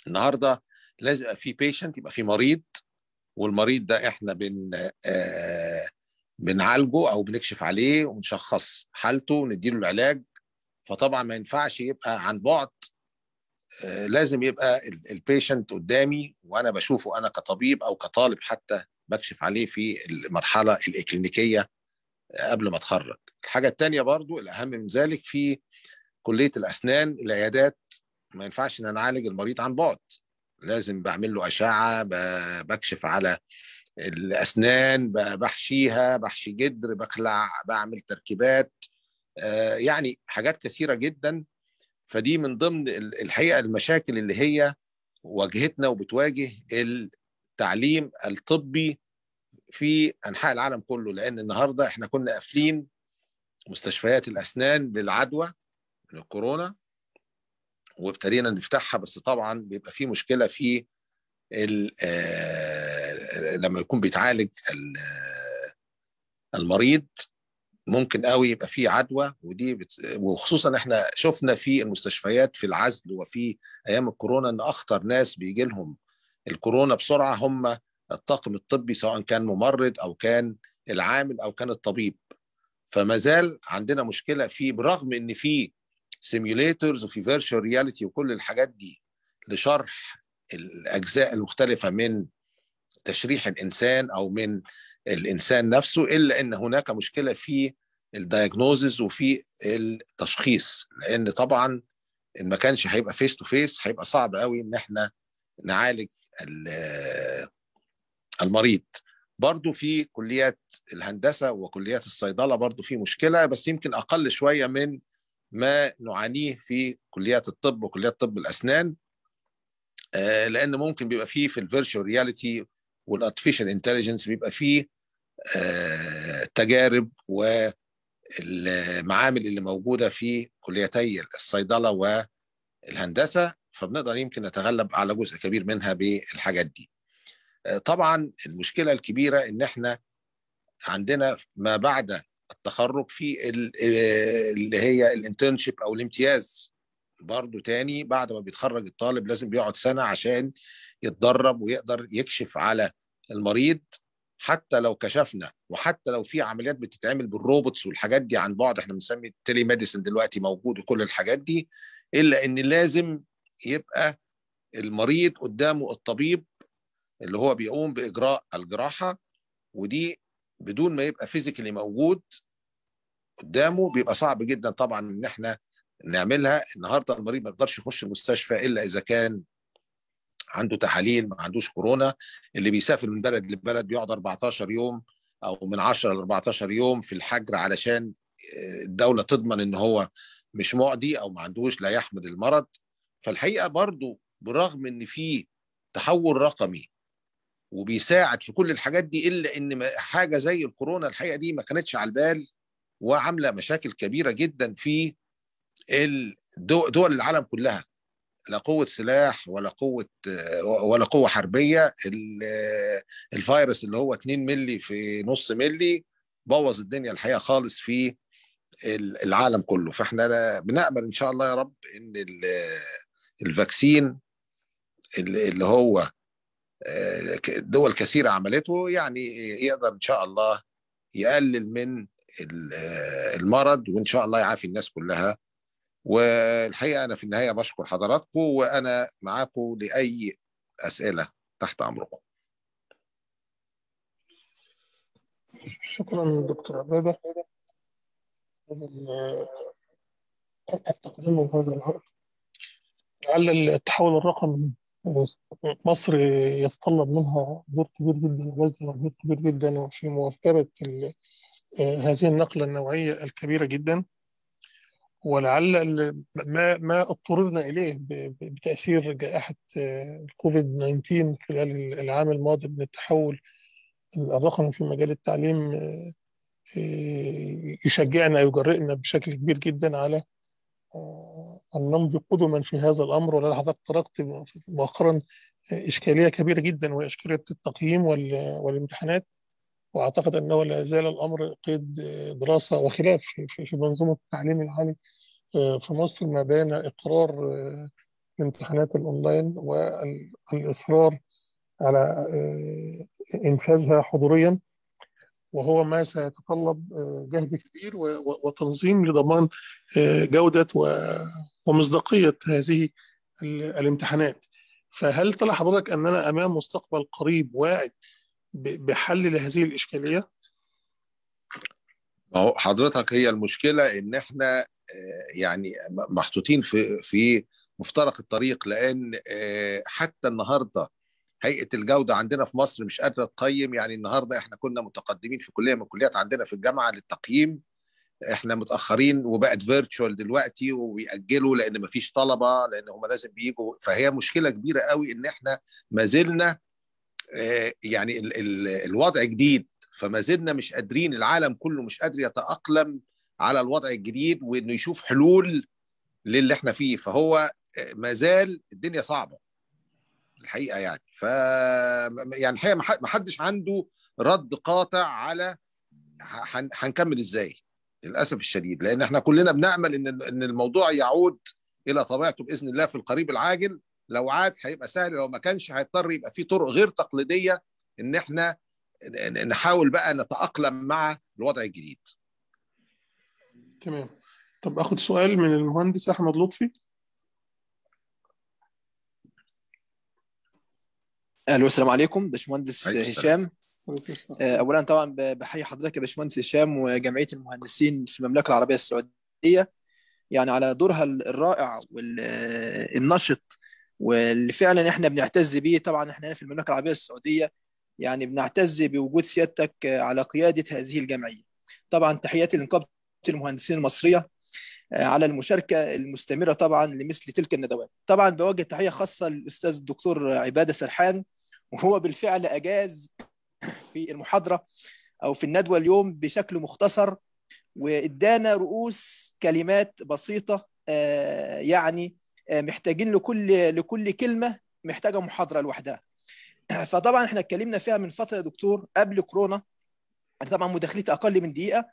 النهاردة لازم يبقى في بيشنت يبقى في مريض والمريض ده احنا بن آه بنعالجه او بنكشف عليه ونشخص حالته ونديله العلاج فطبعا ما ينفعش يبقى عن بعد آه، لازم يبقى البيشنت قدامي وانا بشوفه انا كطبيب او كطالب حتى بكشف عليه في المرحله الاكلينيكيه آه، قبل ما اتخرج الحاجه الثانيه برضو الاهم من ذلك في كليه الاسنان العيادات ما ينفعش ان انا اعالج المريض عن بعد لازم بعمل له اشعه بكشف على الاسنان بحشيها بحشي جدر بخلع بعمل تركيبات آه، يعني حاجات كثيره جدا فدي من ضمن الحقيقه المشاكل اللي هي واجهتنا وبتواجه التعليم الطبي في انحاء العالم كله لان النهارده احنا كنا قافلين مستشفيات الاسنان للعدوى من الكورونا وابتدينا نفتحها بس طبعا بيبقى في مشكله في لما يكون بيتعالج المريض ممكن قوي يبقى فيه عدوى ودي بت... وخصوصا احنا شفنا في المستشفيات في العزل وفي ايام الكورونا ان اخطر ناس بيجي لهم الكورونا بسرعه هم الطاقم الطبي سواء كان ممرض او كان العامل او كان الطبيب فما زال عندنا مشكله في برغم ان في سيميوليترز وفي فيرتشوال رياليتي وكل الحاجات دي لشرح الاجزاء المختلفه من تشريح الانسان او من الانسان نفسه الا ان هناك مشكله في الدايجنوزز وفي التشخيص لان طبعا ان ما كانش هيبقى فيس تو فيس هيبقى صعب قوي ان احنا نعالج المريض برضو في كليات الهندسة وكليات الصيدلة برضو في مشكلة بس يمكن أقل شوية من ما نعانيه في كليات الطب وكليات طب الأسنان آه، لأن ممكن بيبقى فيه في الفيرتشوال رياليتي والارتفيشال انتليجنس بيبقى فيه آه، تجارب والمعامل اللي موجوده في كليتي الصيدله والهندسه فبنقدر يمكن نتغلب على جزء كبير منها بالحاجات دي. آه، طبعا المشكله الكبيره ان احنا عندنا ما بعد التخرج في آه، اللي هي الانترنشيب او الامتياز برضه تاني بعد ما بيتخرج الطالب لازم بيقعد سنه عشان يتدرب ويقدر يكشف على المريض حتى لو كشفنا وحتى لو في عمليات بتتعمل بالروبوتس والحاجات دي عن بعد احنا بنسمي التلي ميديسن دلوقتي موجود وكل الحاجات دي الا ان لازم يبقى المريض قدامه الطبيب اللي هو بيقوم باجراء الجراحه ودي بدون ما يبقى فيزيكالي موجود قدامه بيبقى صعب جدا طبعا ان احنا نعملها النهارده المريض ما يقدرش يخش المستشفى الا اذا كان عنده تحاليل ما عندوش كورونا اللي بيسافر من بلد لبلد بيقعد 14 يوم او من 10 ل 14 يوم في الحجر علشان آه، الدوله تضمن ان هو مش معدي او ما عندوش لا يحمل المرض فالحقيقه برضو برغم ان في تحول رقمي وبيساعد في كل الحاجات دي الا ان حاجه زي الكورونا الحقيقه دي ما كانتش على البال وعامله مشاكل كبيره جدا في دول العالم كلها لا قوه سلاح ولا قوه ولا قوه حربيه الفيروس اللي هو 2 ملي في نص ملي بوظ الدنيا الحقيقه خالص في العالم كله فاحنا بنامل ان شاء الله يا رب ان الفاكسين اللي هو دول كثيره عملته يعني يقدر ان شاء الله يقلل من المرض وان شاء الله يعافي الناس كلها والحقيقه انا في النهايه بشكر حضراتكم وانا معاكم لاي اسئله تحت امركم شكرا دكتور عباده التقديم هذا العرض لعل التحول الرقمي مصر يتطلب منها دور كبير جدا وجد مجهود كبير جدا وفي مواكبه هذه النقله النوعيه الكبيره جدا ولعل ما ما اضطررنا اليه بتاثير جائحه الكوفيد آه، 19 خلال العام الماضي من التحول الرقمي في مجال التعليم آه، آه، يشجعنا يجرئنا بشكل كبير جدا على ان نمضي قدما في هذا الامر ولا حضرتك طرقت مؤخرا اشكاليه كبيره جدا وهي اشكاليه التقييم والامتحانات واعتقد انه لا يزال الامر قيد دراسه وخلاف في منظومه التعليم العالي في مصر ما بين إقرار الامتحانات آه، الأونلاين والإصرار على آه، إنفاذها حضوريا وهو ما سيتطلب آه، جهد كبير وتنظيم لضمان جودة ومصداقية هذه الامتحانات فهل طلع حضرتك أننا أمام مستقبل قريب واعد بحل لهذه الإشكالية؟ اهو حضرتك هي المشكله ان احنا آه، يعني محطوطين في في مفترق الطريق لان آه، حتى النهارده هيئه الجوده عندنا في مصر مش قادره تقيم يعني النهارده احنا كنا متقدمين في كليه من الكليات عندنا في الجامعه للتقييم احنا متاخرين وبقت فيرتشوال دلوقتي وبيأجلوا لان مفيش طلبه لان هم لازم بيجوا فهي مشكله كبيره قوي ان احنا ما زلنا آه، يعني الوضع جديد فما زلنا مش قادرين العالم كله مش قادر يتأقلم على الوضع الجديد وانه يشوف حلول للي احنا فيه فهو آه، ما زال الدنيا صعبه الحقيقه يعني ف يعني الحقيقه ما حدش عنده رد قاطع على هنكمل ازاي للاسف الشديد لان احنا كلنا بنامل ان ان الموضوع يعود الى طبيعته باذن الله في القريب العاجل لو عاد هيبقى سهل لو ما كانش هيضطر يبقى في طرق غير تقليديه ان احنا نحاول بقى نتاقلم مع الوضع الجديد تمام طب اخد سؤال من المهندس احمد لطفي الو السلام عليكم باشمهندس هشام آه، اولا طبعا بحيي حضرتك يا باشمهندس هشام وجمعيه المهندسين في المملكه العربيه السعوديه يعني على دورها الرائع والنشط آه، واللي فعلا احنا بنعتز بيه طبعا احنا في المملكه العربيه السعوديه يعني بنعتز بوجود سيادتك آه، على قيادة هذه الجمعية طبعا تحياتي لنقابة المهندسين المصرية آه، على المشاركة المستمرة طبعا لمثل تلك الندوات طبعا بوجه تحية خاصة للأستاذ الدكتور عبادة سرحان وهو بالفعل أجاز في المحاضرة أو في الندوة اليوم بشكل مختصر وإدانا رؤوس كلمات بسيطة آه، يعني محتاجين لكل لكل كلمة محتاجة محاضرة لوحدها فطبعا احنا اتكلمنا فيها من فتره يا دكتور قبل كورونا انا طبعا مداخلتي اقل من دقيقه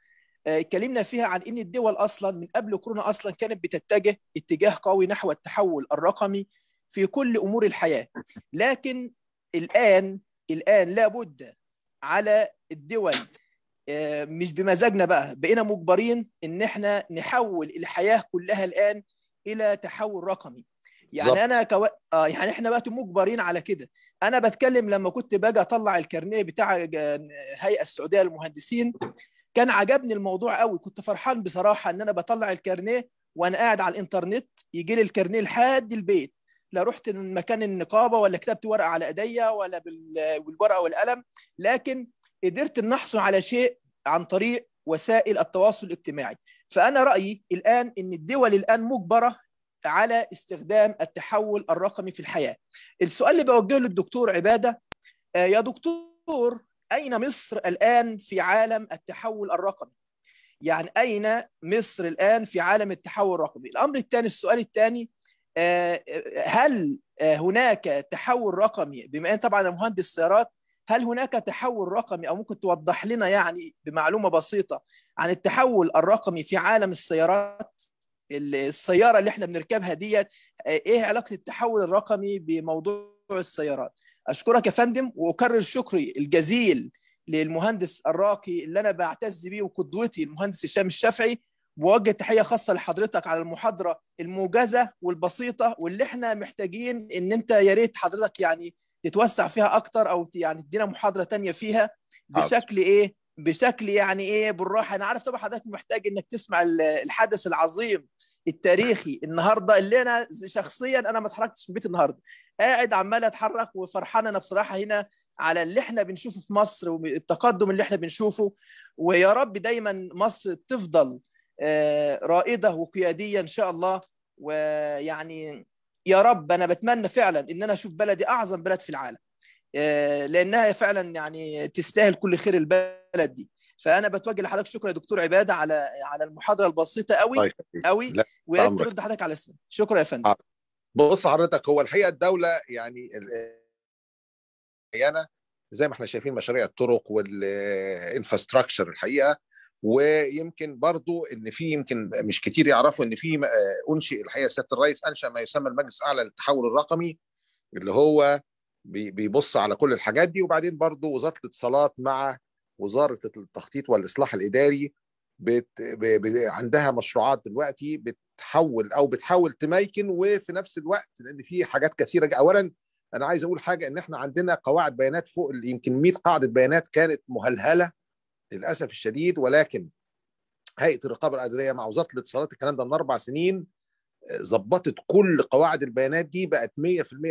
آه، اتكلمنا فيها عن ان الدول اصلا من قبل كورونا اصلا كانت بتتجه اتجاه قوي نحو التحول الرقمي في كل امور الحياه لكن الان الان لابد على الدول آه، مش بمزاجنا بقى بقينا مجبرين ان احنا نحول الحياه كلها الان الى تحول رقمي يعني زبط. انا كو... آه يعني احنا بقى مجبرين على كده انا بتكلم لما كنت باجي اطلع الكارنيه بتاع الهيئه آه، السعوديه للمهندسين كان عجبني الموضوع قوي كنت فرحان بصراحه ان انا بطلع الكارنيه وانا قاعد على الانترنت يجي لي الكارنيه لحد البيت لا رحت مكان النقابه ولا كتبت ورقه على ايديا ولا بالورقه والقلم لكن قدرت ان احصل على شيء عن طريق وسائل التواصل الاجتماعي فانا رايي الان ان الدول الان مجبره على استخدام التحول الرقمي في الحياه. السؤال اللي بوجهه للدكتور عباده آه، يا دكتور اين مصر الان في عالم التحول الرقمي؟ يعني اين مصر الان في عالم التحول الرقمي؟ الامر الثاني السؤال الثاني آه، آه، هل هناك تحول رقمي بما ان طبعا مهندس سيارات هل هناك تحول رقمي او ممكن توضح لنا يعني بمعلومه بسيطه عن التحول الرقمي في عالم السيارات؟ السياره اللي احنا بنركبها ديت آه، ايه علاقه التحول الرقمي بموضوع السيارات اشكرك يا فندم واكرر شكري الجزيل للمهندس الراقي اللي انا بعتز بيه وقدوتي المهندس هشام الشافعي بوجه تحيه خاصه لحضرتك على المحاضره الموجزه والبسيطه واللي احنا محتاجين ان انت يا ريت حضرتك يعني تتوسع فيها اكتر او يعني تدينا محاضره تانية فيها بشكل ايه بشكل يعني ايه بالراحه انا عارف طبعا حضرتك محتاج انك تسمع الحدث العظيم التاريخي النهارده اللي انا شخصيا انا ما اتحركتش من البيت النهارده قاعد عمال اتحرك وفرحان انا بصراحه هنا على اللي احنا بنشوفه في مصر والتقدم اللي احنا بنشوفه ويا رب دايما مصر تفضل آه، رائده وقياديه ان شاء الله ويعني يا رب انا بتمنى فعلا ان انا اشوف بلدي اعظم بلد في العالم آه، لانها فعلا يعني تستاهل كل خير البلد البلد دي فانا بتوجه لحضرتك شكرا يا دكتور عباده على على المحاضره البسيطه قوي طيب، طيب. قوي ويا ريت ترد حضرتك على السنة. شكرا يا فندم آه. بص حضرتك هو الحقيقه الدوله يعني, يعني أنا زي ما احنا شايفين مشاريع الطرق والانفراستراكشر الحقيقه ويمكن برضو ان في يمكن مش كتير يعرفوا ان في آه، انشئ الحقيقه سياده الرئيس انشا ما يسمى المجلس الاعلى للتحول الرقمي اللي هو بيبص على كل الحاجات دي وبعدين برضو وزاره الاتصالات مع وزاره التخطيط والاصلاح الاداري بت... ب... ب... عندها مشروعات دلوقتي بتحول او بتحاول تميكن وفي نفس الوقت لان في حاجات كثيره اولا انا عايز اقول حاجه ان احنا عندنا قواعد بيانات فوق يمكن 100 قاعده بيانات كانت مهلهله للاسف الشديد ولكن هيئه الرقابه الاداريه مع وزاره الاتصالات الكلام ده من اربع سنين آه، ظبطت كل قواعد البيانات دي بقت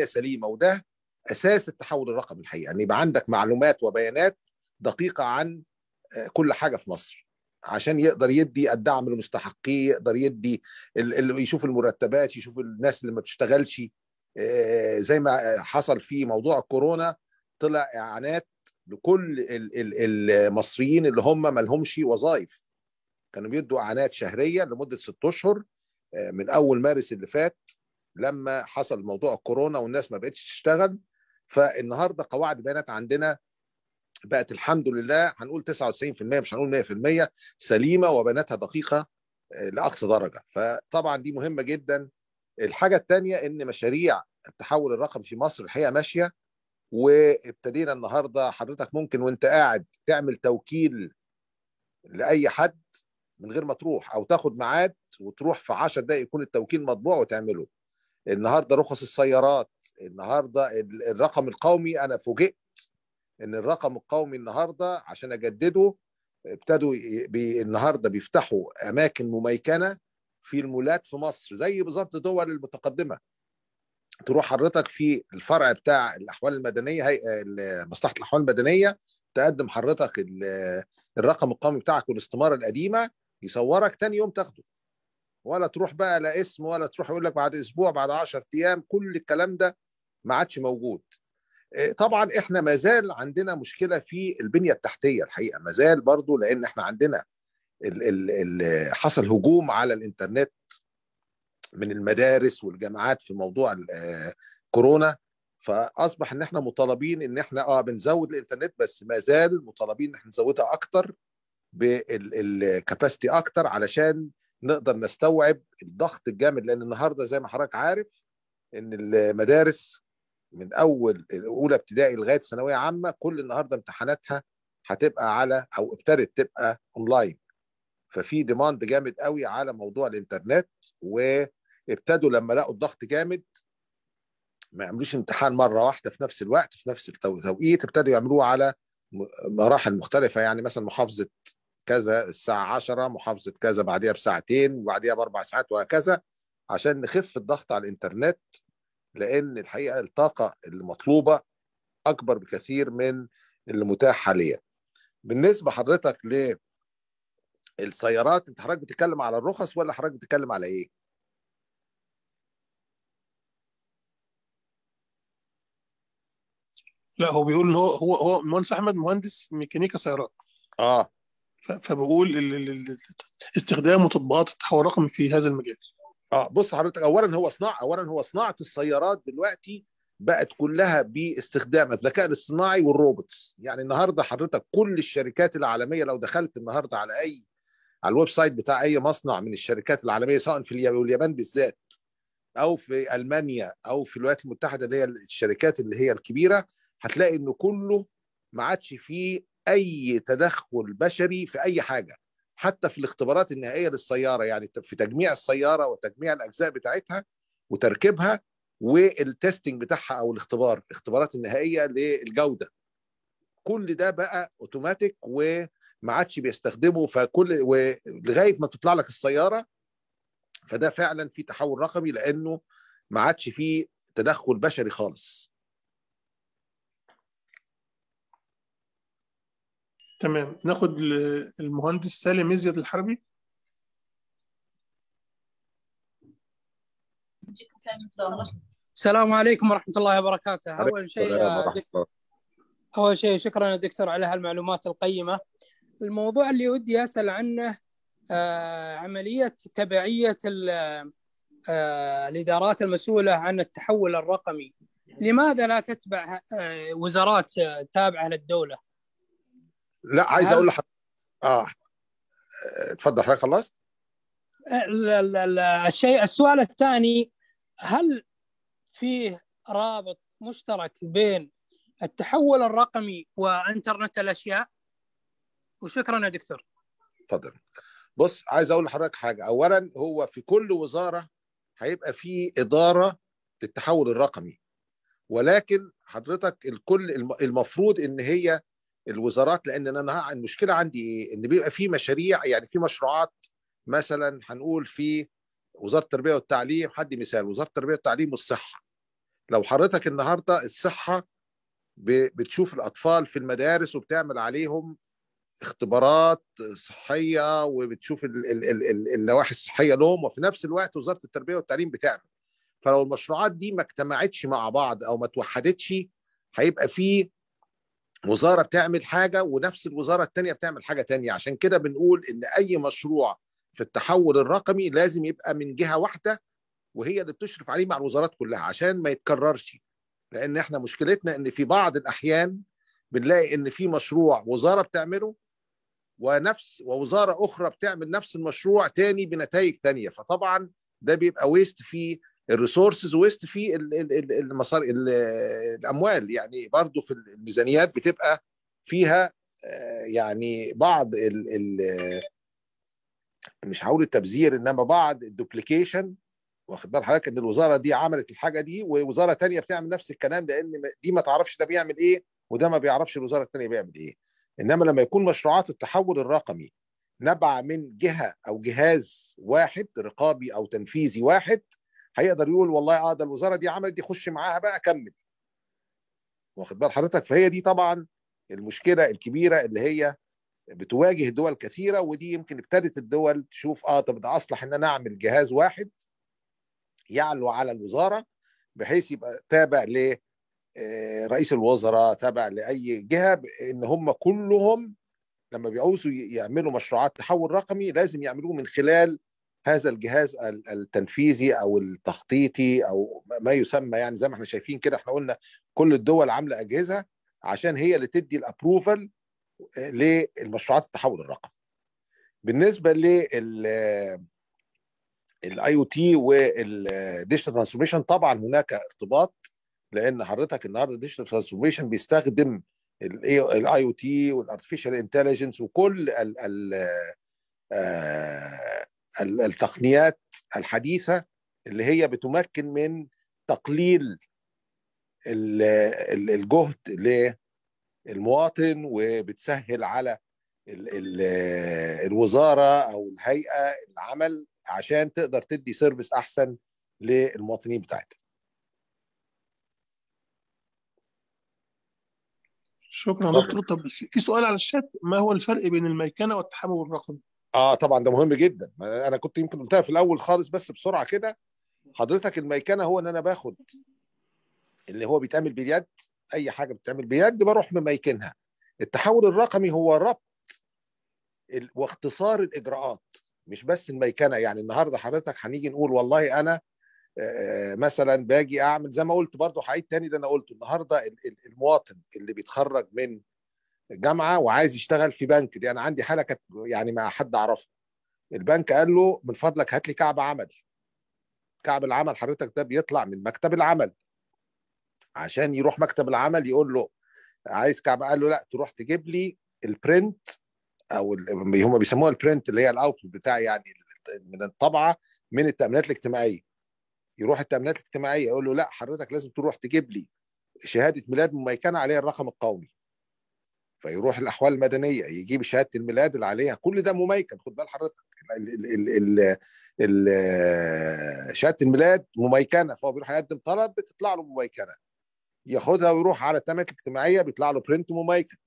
100% سليمه وده اساس التحول الرقمي الحقيقه ان يعني يبقى عندك معلومات وبيانات دقيقه عن آه، كل حاجه في مصر عشان يقدر يدي الدعم لمستحقيه يقدر يدي اللي يشوف المرتبات يشوف الناس اللي ما بتشتغلش آه، زي ما حصل في موضوع الكورونا طلع اعانات لكل المصريين اللي هم ما لهمش وظائف كانوا بيدوا اعانات شهريه لمده ست اشهر آه، من اول مارس اللي فات لما حصل موضوع الكورونا والناس ما بقتش تشتغل فالنهارده قواعد بيانات عندنا بقت الحمد لله هنقول 99% مش هنقول 100% سليمه وبناتها دقيقه آه، لاقصى درجه فطبعا دي مهمه جدا الحاجه الثانيه ان مشاريع التحول الرقمي في مصر الحقيقه ماشيه وابتدينا النهارده حضرتك ممكن وانت قاعد تعمل توكيل لاي حد من غير ما تروح او تاخد ميعاد وتروح في 10 دقائق يكون التوكيل مطبوع وتعمله النهارده رخص السيارات النهارده الرقم القومي انا فوجئت ان الرقم القومي النهارده عشان اجدده ابتدوا بي النهارده بيفتحوا اماكن مميكنه في المولات في مصر زي بالظبط الدول المتقدمه تروح حضرتك في الفرع بتاع الاحوال المدنيه هي مصلحه الاحوال المدنيه تقدم حضرتك الرقم القومي بتاعك والاستماره القديمه يصورك تاني يوم تاخده ولا تروح بقى لا اسم ولا تروح يقول لك بعد اسبوع بعد 10 ايام كل الكلام ده ما عادش موجود آه، طبعا احنا ما زال عندنا مشكله في البنيه التحتيه الحقيقه ما زال برضه لان احنا عندنا الـ الـ الـ حصل هجوم على الانترنت من المدارس والجامعات في موضوع آه، كورونا فاصبح ان احنا مطالبين ان احنا اه بنزود الانترنت بس ما زال مطالبين ان احنا نزودها اكتر بالكاباسيتي اكتر علشان نقدر نستوعب الضغط الجامد لان النهارده زي ما حضرتك عارف ان المدارس من اول اولى ابتدائي لغايه ثانويه عامه كل النهارده امتحاناتها هتبقى على او ابتدت تبقى اونلاين ففي ديماند جامد قوي على موضوع الانترنت وابتدوا لما لقوا الضغط جامد ما يعملوش امتحان مره واحده في نفس الوقت في نفس التوقيت ابتدوا يعملوه على مراحل مختلفه يعني مثلا محافظه كذا الساعه 10 محافظه كذا بعديها بساعتين وبعديها باربع ساعات وهكذا عشان نخف الضغط على الانترنت لان الحقيقه الطاقه المطلوبه اكبر بكثير من اللي متاح حاليا بالنسبه حضرتك للسيارات انت حضرتك بتتكلم على الرخص ولا حضرتك بتتكلم على ايه لا هو بيقول ان هو هو هو المهندس احمد مهندس ميكانيكا سيارات اه فبقول استخدام وتطبيقات التحول الرقمي في هذا المجال اه بص حضرتك اولا هو صناعه اولا هو صناعه السيارات دلوقتي بقت كلها باستخدام الذكاء الاصطناعي والروبوتس يعني النهارده حضرتك كل الشركات العالميه لو دخلت النهارده على اي على الويب سايت بتاع اي مصنع من الشركات العالميه سواء في اليابان بالذات او في المانيا او في الولايات المتحده اللي هي الشركات اللي هي الكبيره هتلاقي انه كله ما عادش فيه اي تدخل بشري في اي حاجه حتى في الاختبارات النهائيه للسياره يعني في تجميع السياره وتجميع الاجزاء بتاعتها وتركيبها والتستنج بتاعها او الاختبار الاختبارات النهائيه للجوده كل ده بقى اوتوماتيك وما عادش بيستخدمه فكل ولغايه ما تطلع لك السياره فده فعلا في تحول رقمي لانه ما عادش فيه تدخل بشري خالص تمام ناخد المهندس سالم مزيد الحربي السلام عليكم ورحمه الله وبركاته اول شيء اول شيء شكرا يا دكتور على هالمعلومات القيمه الموضوع اللي ودي اسال عنه آه، عمليه تبعيه آه، الادارات المسؤوله عن التحول الرقمي لماذا لا تتبع آه، وزارات تابعه للدوله لا عايز اقول لحضرتك اه اتفضل حضرتك خلصت الشيء السؤال الثاني هل فيه رابط مشترك بين التحول الرقمي وانترنت الاشياء وشكرا يا دكتور تفضل بص عايز اقول لحضرتك حاجه اولا هو في كل وزاره هيبقى في اداره للتحول الرقمي ولكن حضرتك الكل المفروض ان هي الوزارات لان انا المشكله عندي ايه؟ ان بيبقى في مشاريع يعني في مشروعات مثلا هنقول في وزاره التربيه والتعليم حد مثال وزاره التربيه والتعليم والصحه لو حضرتك النهارده الصحه بتشوف الاطفال في المدارس وبتعمل عليهم اختبارات صحيه وبتشوف النواحي الصحيه لهم وفي نفس الوقت وزاره التربيه والتعليم بتعمل فلو المشروعات دي ما اجتمعتش مع بعض او ما توحدتش هيبقى فيه وزاره بتعمل حاجه ونفس الوزاره الثانيه بتعمل حاجه ثانيه عشان كده بنقول ان اي مشروع في التحول الرقمي لازم يبقى من جهه واحده وهي اللي بتشرف عليه مع الوزارات كلها عشان ما يتكررش لان احنا مشكلتنا ان في بعض الاحيان بنلاقي ان في مشروع وزاره بتعمله ونفس ووزاره اخرى بتعمل نفس المشروع تاني بنتائج تانيه فطبعا ده بيبقى ويست في الريسورسز ويست في المصاري الاموال يعني برضو في الميزانيات بتبقى فيها آه، يعني بعض ال مش هقول التبذير انما بعض الدوبليكيشن واخد بال حضرتك ان الوزاره دي عملت الحاجه دي ووزاره تانية بتعمل نفس الكلام لان دي ما تعرفش ده بيعمل ايه وده ما بيعرفش الوزاره التانية بيعمل ايه انما لما يكون مشروعات التحول الرقمي نبع من جهه او جهاز واحد رقابي او تنفيذي واحد هيقدر يقول والله اه ده الوزاره دي عملت دي خش معاها بقى كمل واخد بال حضرتك فهي دي طبعا المشكله الكبيره اللي هي بتواجه دول كثيره ودي يمكن ابتدت الدول تشوف اه طب ده اصلح ان انا اعمل جهاز واحد يعلو على الوزاره بحيث يبقى تابع ل آه، رئيس الوزراء تابع لاي جهه ان هم كلهم لما بيعوزوا يعملوا مشروعات تحول رقمي لازم يعملوه من خلال هذا الجهاز التنفيذي او التخطيطي او ما يسمى يعني زي ما احنا شايفين كده احنا قلنا كل الدول عامله اجهزه عشان هي اللي تدي الابروفل آه، للمشروعات التحول الرقمي. بالنسبه لل الاي او تي والديجيتال ترانسفورميشن طبعا هناك ارتباط لان حضرتك النهارده الديجيتال ترانسفورميشن بيستخدم الاي او تي والارتفيشال انتليجنس وكل ال ال آه، التقنيات الحديثه اللي هي بتمكن من تقليل الجهد للمواطن وبتسهل على الوزاره او الهيئه العمل عشان تقدر تدي سيرفيس احسن للمواطنين بتاعتها شكرا دكتور طب في سؤال على الشات ما هو الفرق بين الميكنه والتحمل الرقمي اه طبعا ده مهم جدا انا كنت يمكن قلتها في الاول خالص بس بسرعه كده حضرتك الميكنه هو ان انا باخد اللي هو بيتعمل باليد اي حاجه بتتعمل باليد بروح مميكنها التحول الرقمي هو ربط واختصار الاجراءات مش بس الميكنه يعني النهارده حضرتك هنيجي نقول والله انا آه، آه، مثلا باجي اعمل زي ما قلت برضه هعيد تاني اللي انا قلته النهارده المواطن اللي بيتخرج من جامعه وعايز يشتغل في بنك دي انا عندي حاله كانت يعني مع حد اعرفه البنك قال له من فضلك هات لي كعب عمل كعب العمل حضرتك ده بيطلع من مكتب العمل عشان يروح مكتب العمل يقول له عايز كعب قال له لا تروح تجيب لي البرنت او هم بيسموها البرنت اللي هي الاوتبوت بتاع يعني من الطبعه من التامينات الاجتماعيه يروح التامينات الاجتماعيه يقول له لا حضرتك لازم تروح تجيب لي شهاده ميلاد مميكنه عليها الرقم القومي فيروح الاحوال المدنيه يجيب شهاده الميلاد اللي عليها كل ده مميكن خد بال حضرتك شهاده الميلاد مميكنه فهو بيروح يقدم طلب بتطلع له مميكنه ياخدها ويروح على التامينات الاجتماعيه بيطلع له برنت مميكن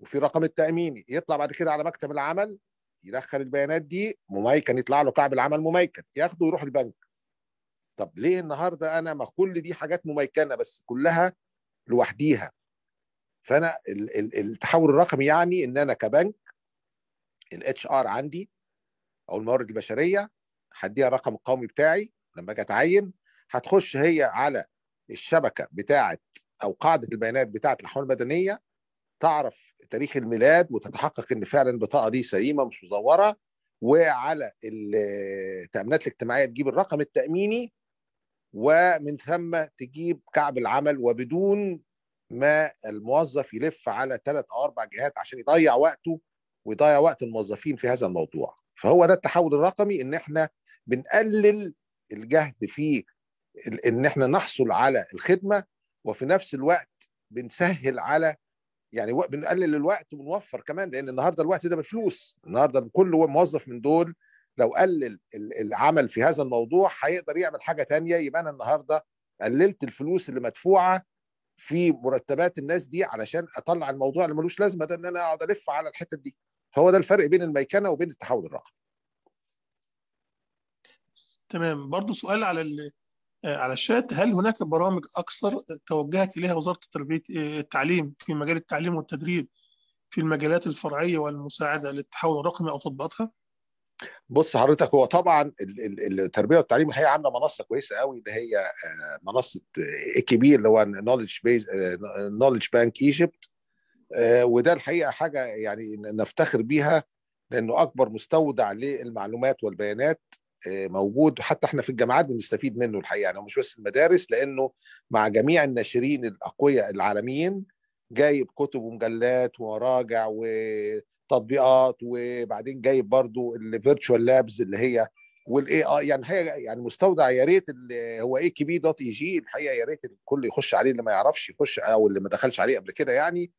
وفي رقم التاميني يطلع بعد كده على مكتب العمل يدخل البيانات دي مميكن يطلع له كعب العمل مميكن ياخده ويروح البنك طب ليه النهارده انا ما كل دي حاجات مميكنه بس كلها لوحديها فانا التحول الرقمي يعني ان انا كبنك الاتش ار عندي او الموارد البشريه هديها الرقم القومي بتاعي لما اجي اتعين هتخش هي على الشبكه بتاعه او قاعده البيانات بتاعه الاحوال المدنيه تعرف تاريخ الميلاد وتتحقق ان فعلا البطاقه دي سليمه مش مزوره وعلى التامينات الاجتماعيه تجيب الرقم التاميني ومن ثم تجيب كعب العمل وبدون ما الموظف يلف على ثلاث او اربع جهات عشان يضيع وقته ويضيع وقت الموظفين في هذا الموضوع فهو ده التحول الرقمي ان احنا بنقلل الجهد في ان احنا نحصل على الخدمه وفي نفس الوقت بنسهل على يعني بنقلل الوقت وبنوفر كمان لان النهارده الوقت ده بفلوس النهارده كل موظف من دول لو قلل العمل في هذا الموضوع هيقدر يعمل حاجه تانية يبقى انا النهارده قللت الفلوس اللي مدفوعه في مرتبات الناس دي علشان اطلع الموضوع اللي ملوش لازمه ده ان انا اقعد الف على الحتت دي هو ده الفرق بين الميكنه وبين التحول الرقمي تمام برضو سؤال على آه، على الشات هل هناك برامج اكثر توجهت اليها وزاره التربيه آه، التعليم في مجال التعليم والتدريب في المجالات الفرعيه والمساعده للتحول الرقمي او تطبيقاتها؟ بص حضرتك هو طبعا التربيه والتعليم الحقيقه عامله منصه كويسه قوي اللي هي آه، منصه آه، كبير اللي هو نولج بيز نولج بانك ايجيبت وده الحقيقه حاجه يعني نفتخر بيها لانه اكبر مستودع للمعلومات والبيانات آه، موجود حتى احنا في الجامعات بنستفيد منه الحقيقه يعني مش بس المدارس لانه مع جميع الناشرين الاقوياء العالميين جايب كتب ومجلات ومراجع و تطبيقات وبعدين جايب برضو الفيرتشوال لابز اللي هي والاي اي يعني هي يعني مستودع يا ريت هو اي كي بي دوت اي جي الحقيقه يا ريت الكل يخش عليه اللي ما يعرفش يخش او اللي ما دخلش عليه قبل كده يعني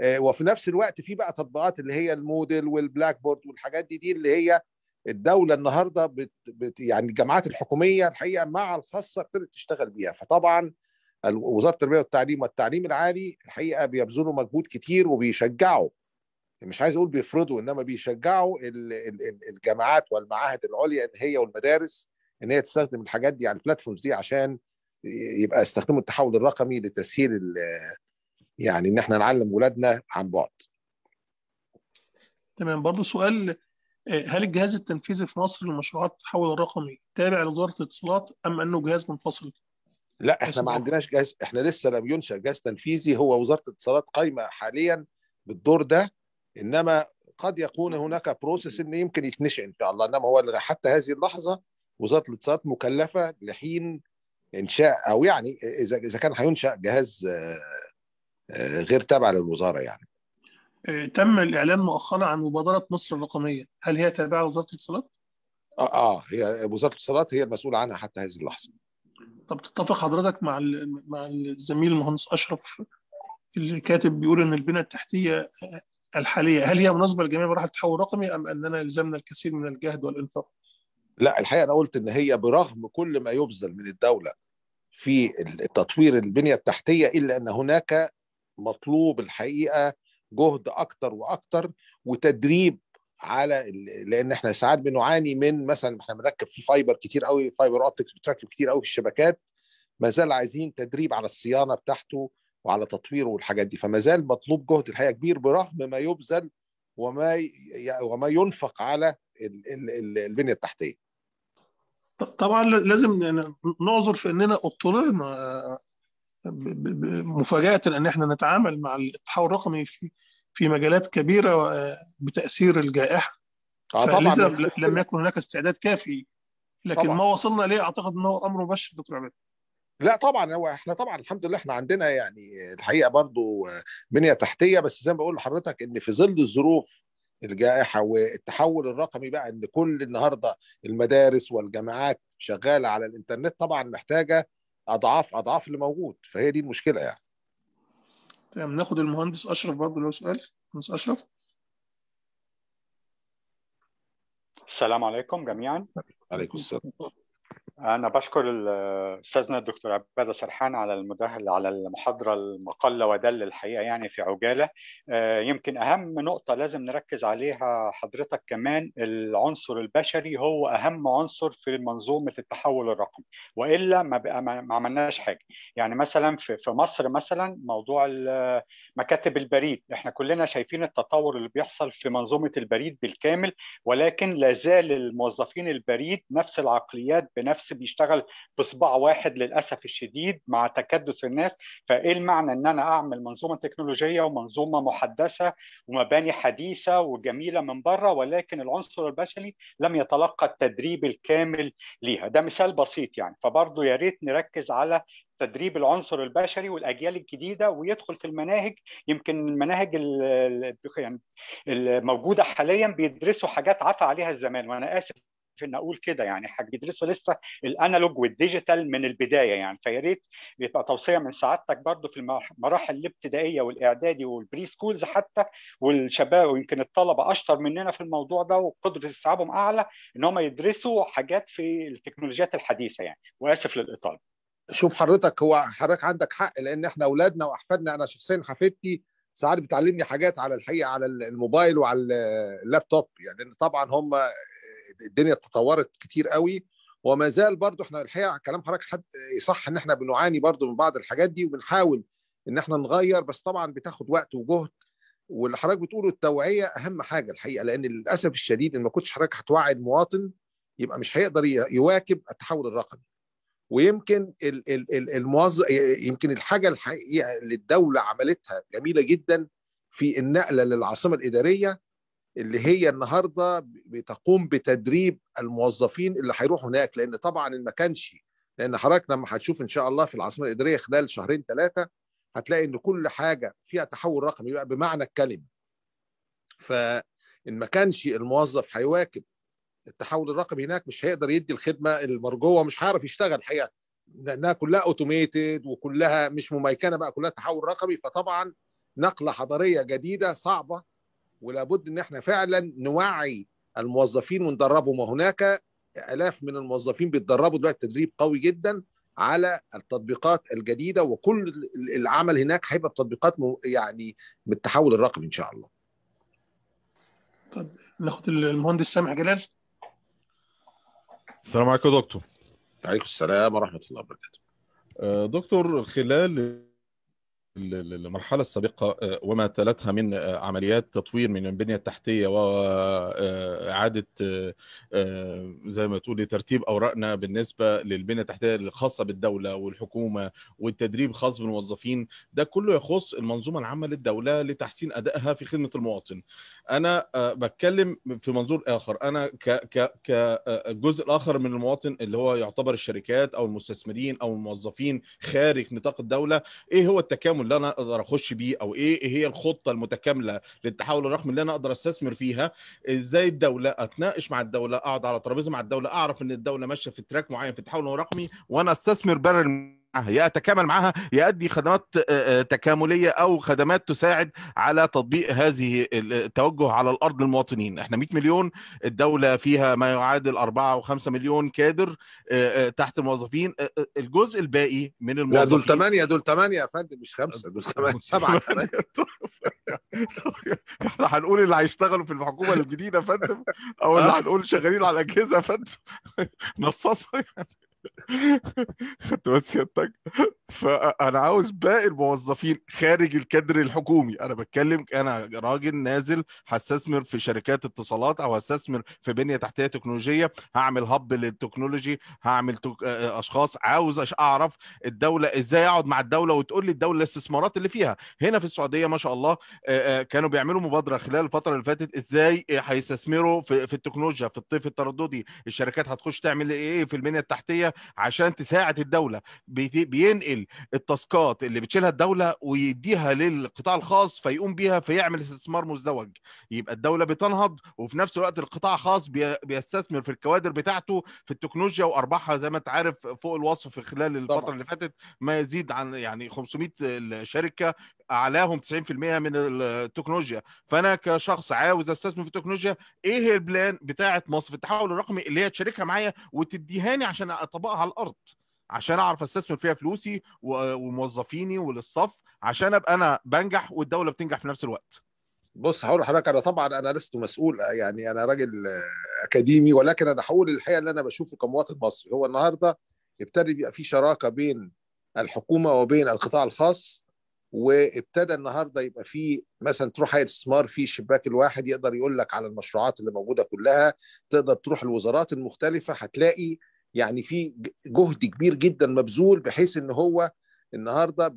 آه، وفي نفس الوقت في بقى تطبيقات اللي هي الموديل والبلاك بورد والحاجات دي دي اللي هي الدوله النهارده بت بت يعني الجامعات الحكوميه الحقيقه مع الخاصه ابتدت تشتغل بيها فطبعا وزاره التربيه والتعليم والتعليم العالي الحقيقه بيبذلوا مجهود كتير وبيشجعوا مش عايز اقول بيفرضوا انما بيشجعوا الجامعات والمعاهد العليا ان هي والمدارس ان هي تستخدم الحاجات دي على البلاتفورمز دي عشان يبقى يستخدموا التحول الرقمي لتسهيل يعني ان احنا نعلم ولادنا عن بعد. تمام برضه سؤال آه، هل الجهاز التنفيذي في مصر لمشروعات التحول الرقمي تابع لوزاره الاتصالات ام انه جهاز منفصل؟ لا احنا ما عندناش جهاز احنا لسه لم ينشا جهاز تنفيذي هو وزاره الاتصالات قايمه حاليا بالدور ده انما قد يكون هناك بروسيس ان يمكن يتنشئ ان شاء الله انما هو حتى هذه اللحظه وزاره الاتصالات مكلفه لحين انشاء او يعني اذا اذا كان هينشا جهاز آه، آه، غير تابع للوزاره يعني آه، تم الاعلان مؤخرا عن مبادره مصر الرقميه هل هي تابعه لوزاره الاتصالات اه هي وزاره الاتصالات هي المسؤوله عنها حتى هذه اللحظه طب تتفق حضرتك مع مع الزميل المهندس اشرف اللي كاتب بيقول ان البنى التحتيه الحاليه هل هي مناسبه للجميع مراحل التحول الرقمي ام اننا يلزمنا الكثير من الجهد والانفاق؟ لا الحقيقه انا قلت ان هي برغم كل ما يبذل من الدوله في تطوير البنيه التحتيه الا ان هناك مطلوب الحقيقه جهد اكتر واكتر وتدريب على لان احنا ساعات بنعاني من مثلا احنا بنركب في فايبر كتير قوي فايبر اوبتكس بتركب كتير قوي في الشبكات ما زال عايزين تدريب على الصيانه بتاعته وعلى تطويره والحاجات دي فما زال مطلوب جهد الحقيقه كبير برغم ما يبذل وما وما ينفق على البنيه التحتيه طبعا لازم نعذر في اننا اضطررنا آه، مفاجاه ان احنا نتعامل مع التحول الرقمي في في مجالات كبيره آه، بتاثير الجائحه آه طبعا لم يكن هناك استعداد كافي لكن طبعا. ما وصلنا ليه اعتقد انه امر مبشر دكتور عباد لا طبعا هو احنا طبعا الحمد لله احنا عندنا يعني الحقيقه برضو بنيه تحتيه بس زي ما بقول لحضرتك ان في ظل الظروف الجائحه والتحول الرقمي بقى ان كل النهارده المدارس والجامعات شغاله على الانترنت طبعا محتاجه اضعاف اضعاف اللي موجود فهي دي المشكله يعني تمام ناخد المهندس اشرف برضه لو سؤال مهندس اشرف السلام عليكم جميعا عليكم السلام أنا بشكر الأستاذنا الدكتور عبادة سرحان على المداهل على المحاضرة المقلة ودل الحقيقة يعني في عجالة آه، يمكن أهم نقطة لازم نركز عليها حضرتك كمان العنصر البشري هو أهم عنصر في منظومة التحول الرقمي وإلا ما, بقى ما عملناش حاجة يعني مثلا في مصر مثلا موضوع مكاتب البريد احنا كلنا شايفين التطور اللي بيحصل في منظومة البريد بالكامل ولكن لازال الموظفين البريد نفس العقليات بنفس شخص بيشتغل بصباع واحد للاسف الشديد مع تكدس الناس فايه المعنى ان انا اعمل منظومه تكنولوجيه ومنظومه محدثه ومباني حديثه وجميله من بره ولكن العنصر البشري لم يتلقى التدريب الكامل ليها ده مثال بسيط يعني فبرضه يا ريت نركز على تدريب العنصر البشري والاجيال الجديده ويدخل في المناهج يمكن المناهج يعني الموجوده حاليا بيدرسوا حاجات عفى عليها الزمان وانا اسف ان اقول كده يعني هتدرسوا لسه الانالوج والديجيتال من البدايه يعني فيا ريت يبقى توصيه من سعادتك برضو في المراحل الابتدائيه والاعدادي والبري سكولز حتى والشباب ويمكن الطلبه اشطر مننا في الموضوع ده وقدره استيعابهم اعلى ان هم يدرسوا حاجات في التكنولوجيات الحديثه يعني واسف للاطاله. شوف حضرتك هو حضرتك عندك حق لان احنا اولادنا واحفادنا انا شخصيا حفيدتي ساعات بتعلمني حاجات على الحقيقه على الموبايل وعلى اللابتوب يعني طبعا هم الدنيا تطورت كتير قوي وما زال برضو احنا الحقيقه كلام حضرتك حد صح ان احنا بنعاني برضو من بعض الحاجات دي وبنحاول ان احنا نغير بس طبعا بتاخد وقت وجهد واللي حضرتك بتقوله التوعيه اهم حاجه الحقيقه لان للاسف الشديد ان ما كنتش حضرتك هتوعي المواطن يبقى مش هيقدر يواكب التحول الرقمي ويمكن الموظف يمكن الحاجه الحقيقه اللي الدوله عملتها جميله جدا في النقله للعاصمه الاداريه اللي هي النهارده بتقوم بتدريب الموظفين اللي هيروحوا هناك لان طبعا ما كانش لان حضرتك لما هتشوف ان شاء الله في العاصمه الاداريه خلال شهرين ثلاثه هتلاقي ان كل حاجه فيها تحول رقمي بقى بمعنى الكلمه فان ما كانش الموظف هيواكب التحول الرقمي هناك مش هيقدر يدي الخدمه المرجوه مش هيعرف يشتغل الحقيقه لانها كلها اوتوميتد وكلها مش مميكنه بقى كلها تحول رقمي فطبعا نقله حضاريه جديده صعبه ولابد ان احنا فعلا نوعي الموظفين وندربهم وهناك الاف من الموظفين بيتدربوا دلوقتي تدريب قوي جدا على التطبيقات الجديده وكل العمل هناك هيبقى بتطبيقات يعني بالتحول الرقمي ان شاء الله. طب ناخد المهندس سامح جلال. السلام عليكم يا دكتور. عليكم السلام ورحمه الله وبركاته. آه، دكتور خلال المرحلة السابقة آه، وما تلتها من آه، عمليات تطوير من البنية التحتية وإعادة آه، زي ما تقولي ترتيب أوراقنا بالنسبة للبنية التحتية الخاصة بالدولة والحكومة والتدريب خاص بالموظفين ده كله يخص المنظومة العامة للدولة لتحسين أدائها في خدمة المواطن انا آه، بتكلم في منظور اخر انا ك ك كجزء آه، الاخر من المواطن اللي هو يعتبر الشركات او المستثمرين او الموظفين خارج نطاق الدوله ايه هو التكامل اللي انا اقدر اخش بيه او ايه هي الخطه المتكامله للتحول الرقمي اللي انا اقدر استثمر فيها ازاي الدوله اتناقش مع الدوله اقعد على ترابيزه مع الدوله اعرف ان الدوله ماشيه في تراك معين في التحول الرقمي وانا استثمر بره معها آه، يا اتكامل معها يا ادي خدمات آه، آه، تكامليه او خدمات تساعد على تطبيق هذه التوجه على الارض للمواطنين احنا 100 مليون الدوله فيها ما يعادل 4 و5 مليون كادر تحت الموظفين الجزء الباقي من الموظفين لا دول 8 دول 8 يا فندم مش 5 دول 8 7 8 احنا هنقول اللي هيشتغلوا في الحكومه الجديده يا فندم او اللي هنقول شغالين على الاجهزه يا فندم نصصها يعني خدت سيادتك فانا عاوز باقي الموظفين خارج الكادر الحكومي انا بتكلم انا راجل نازل هستثمر في شركات اتصالات او هستثمر في بنيه تحتيه تكنولوجيه هعمل هب للتكنولوجي هعمل تك... آه، اشخاص عاوز اعرف الدوله ازاي اقعد مع الدوله وتقول لي الدوله الاستثمارات اللي فيها هنا في السعوديه ما شاء الله آه، آه، كانوا بيعملوا مبادره خلال الفتره اللي فاتت ازاي هيستثمروا في التكنولوجيا في الطيف الترددي الشركات هتخش تعمل ايه في البنيه التحتيه عشان تساعد الدوله بينقل التاسكات اللي بتشيلها الدوله ويديها للقطاع الخاص فيقوم بيها فيعمل استثمار مزدوج يبقى الدوله بتنهض وفي نفس الوقت القطاع الخاص بيستثمر في الكوادر بتاعته في التكنولوجيا وارباحها زي ما انت عارف فوق الوصف في خلال الفتره طبعا. اللي فاتت ما يزيد عن يعني 500 شركه اعلاهم 90% من التكنولوجيا فانا كشخص عاوز استثمر في التكنولوجيا ايه هي البلان بتاعه مصر في التحول الرقمي اللي هي تشاركها معايا وتديهاني عشان اطبقها على الارض عشان اعرف استثمر فيها فلوسي وموظفيني والاستاف عشان ابقى انا بنجح والدوله بتنجح في نفس الوقت بص هقول لحضرتك انا طبعا انا لست مسؤول يعني انا راجل اكاديمي ولكن انا هقول الحقيقه اللي انا بشوفه كمواطن مصري هو النهارده ابتدى يبقى في شراكه بين الحكومه وبين القطاع الخاص وابتدى النهارده يبقى في مثلا تروح هيئه الاستثمار في الشباك الواحد يقدر يقول لك على المشروعات اللي موجوده كلها تقدر تروح الوزارات المختلفه هتلاقي يعني في جهد كبير جدا مبذول بحيث ان هو النهارده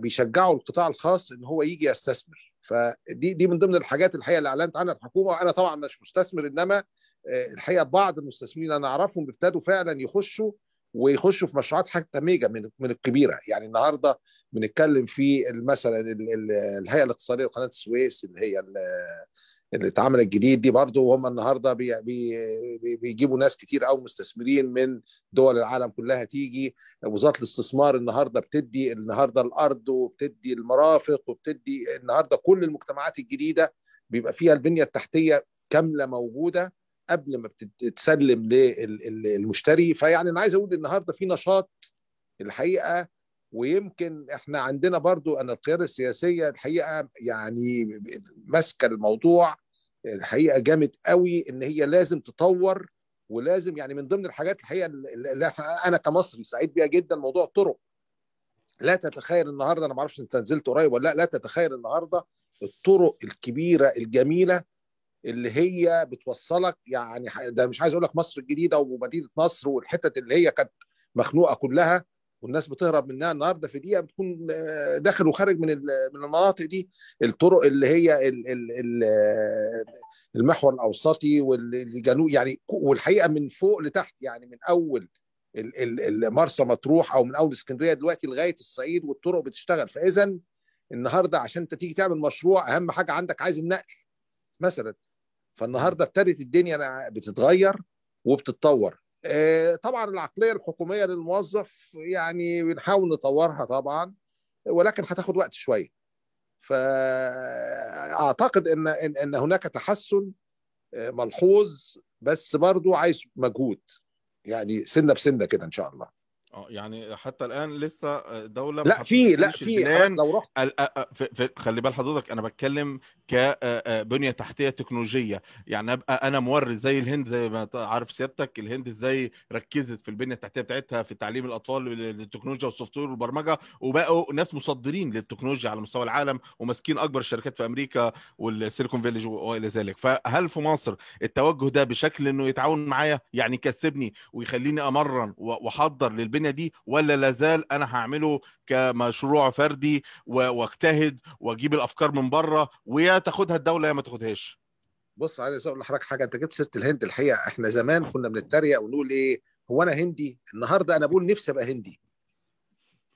بيشجعوا القطاع الخاص ان هو يجي يستثمر فدي دي من ضمن الحاجات الحقيقه اللي اعلنت عنها الحكومه وانا طبعا مش مستثمر انما آه، الحقيقه بعض المستثمرين انا اعرفهم ابتدوا فعلا يخشوا ويخشوا في مشروعات حتى ميجا من من الكبيره يعني النهارده بنتكلم في مثلا الهيئه الاقتصاديه لقناه السويس اللي هي اللي اتعملت جديد دي برضه وهم النهارده بي بي بيجيبوا ناس كتير قوي مستثمرين من دول العالم كلها تيجي وزاره الاستثمار النهارده بتدي النهارده الارض وبتدي المرافق وبتدي النهارده كل المجتمعات الجديده بيبقى فيها البنيه التحتيه كامله موجوده قبل ما بتتسلم للمشتري فيعني انا عايز اقول النهارده في نشاط الحقيقه ويمكن احنا عندنا برضو ان القياده السياسيه الحقيقه يعني ماسكه الموضوع الحقيقه جامد قوي ان هي لازم تطور ولازم يعني من ضمن الحاجات الحقيقه اللي انا كمصري سعيد بيها جدا موضوع الطرق لا تتخيل النهارده انا ما اعرفش انت نزلت قريب ولا لا لا تتخيل النهارده الطرق الكبيره الجميله اللي هي بتوصلك يعني ده مش عايز اقول لك مصر الجديده ومدينه نصر والحتت اللي هي كانت مخنوقه كلها والناس بتهرب منها النهارده في دقيقه بتكون آه، داخل وخارج من من المناطق دي الطرق اللي هي آه، المحور الاوسطي والجنوب يعني والحقيقه من فوق لتحت يعني من اول مرسى مطروح او من اول اسكندريه دلوقتي لغايه الصعيد والطرق بتشتغل فاذا النهارده عشان انت تيجي تعمل مشروع اهم حاجه عندك عايز النقل مثلا فالنهارده ابتدت الدنيا بتتغير وبتتطور آه، طبعا العقليه الحكوميه للموظف يعني بنحاول نطورها طبعا ولكن هتاخد وقت شويه فاعتقد ان ان هناك تحسن آه، ملحوظ بس برضو عايز مجهود يعني سنه بسنه كده ان شاء الله اه يعني حتى الان لسه آه، دوله لا في لا في لو رحت آه، آه، خلي بال حضرتك انا بتكلم كبنيه تحتيه تكنولوجيه يعني ابقى انا مورد زي الهند زي ما عارف سيادتك الهند ازاي ركزت في البنيه التحتيه بتاعتها في تعليم الاطفال للتكنولوجيا والسوفت وير والبرمجه وبقوا ناس مصدرين للتكنولوجيا على مستوى العالم وماسكين اكبر الشركات في امريكا والسيليكون فيليج والى ذلك فهل في مصر التوجه ده بشكل انه يتعاون معايا يعني يكسبني ويخليني امرن واحضر للبنيه الدنيا دي ولا لازال انا هعمله كمشروع فردي واجتهد واجيب الافكار من بره ويا تاخدها الدوله يا ما تاخدهاش بص عايز اقول لحضرتك حاجه انت جبت سيره الهند الحقيقه احنا زمان كنا بنتريق ونقول ايه هو انا هندي النهارده انا بقول نفسي ابقى هندي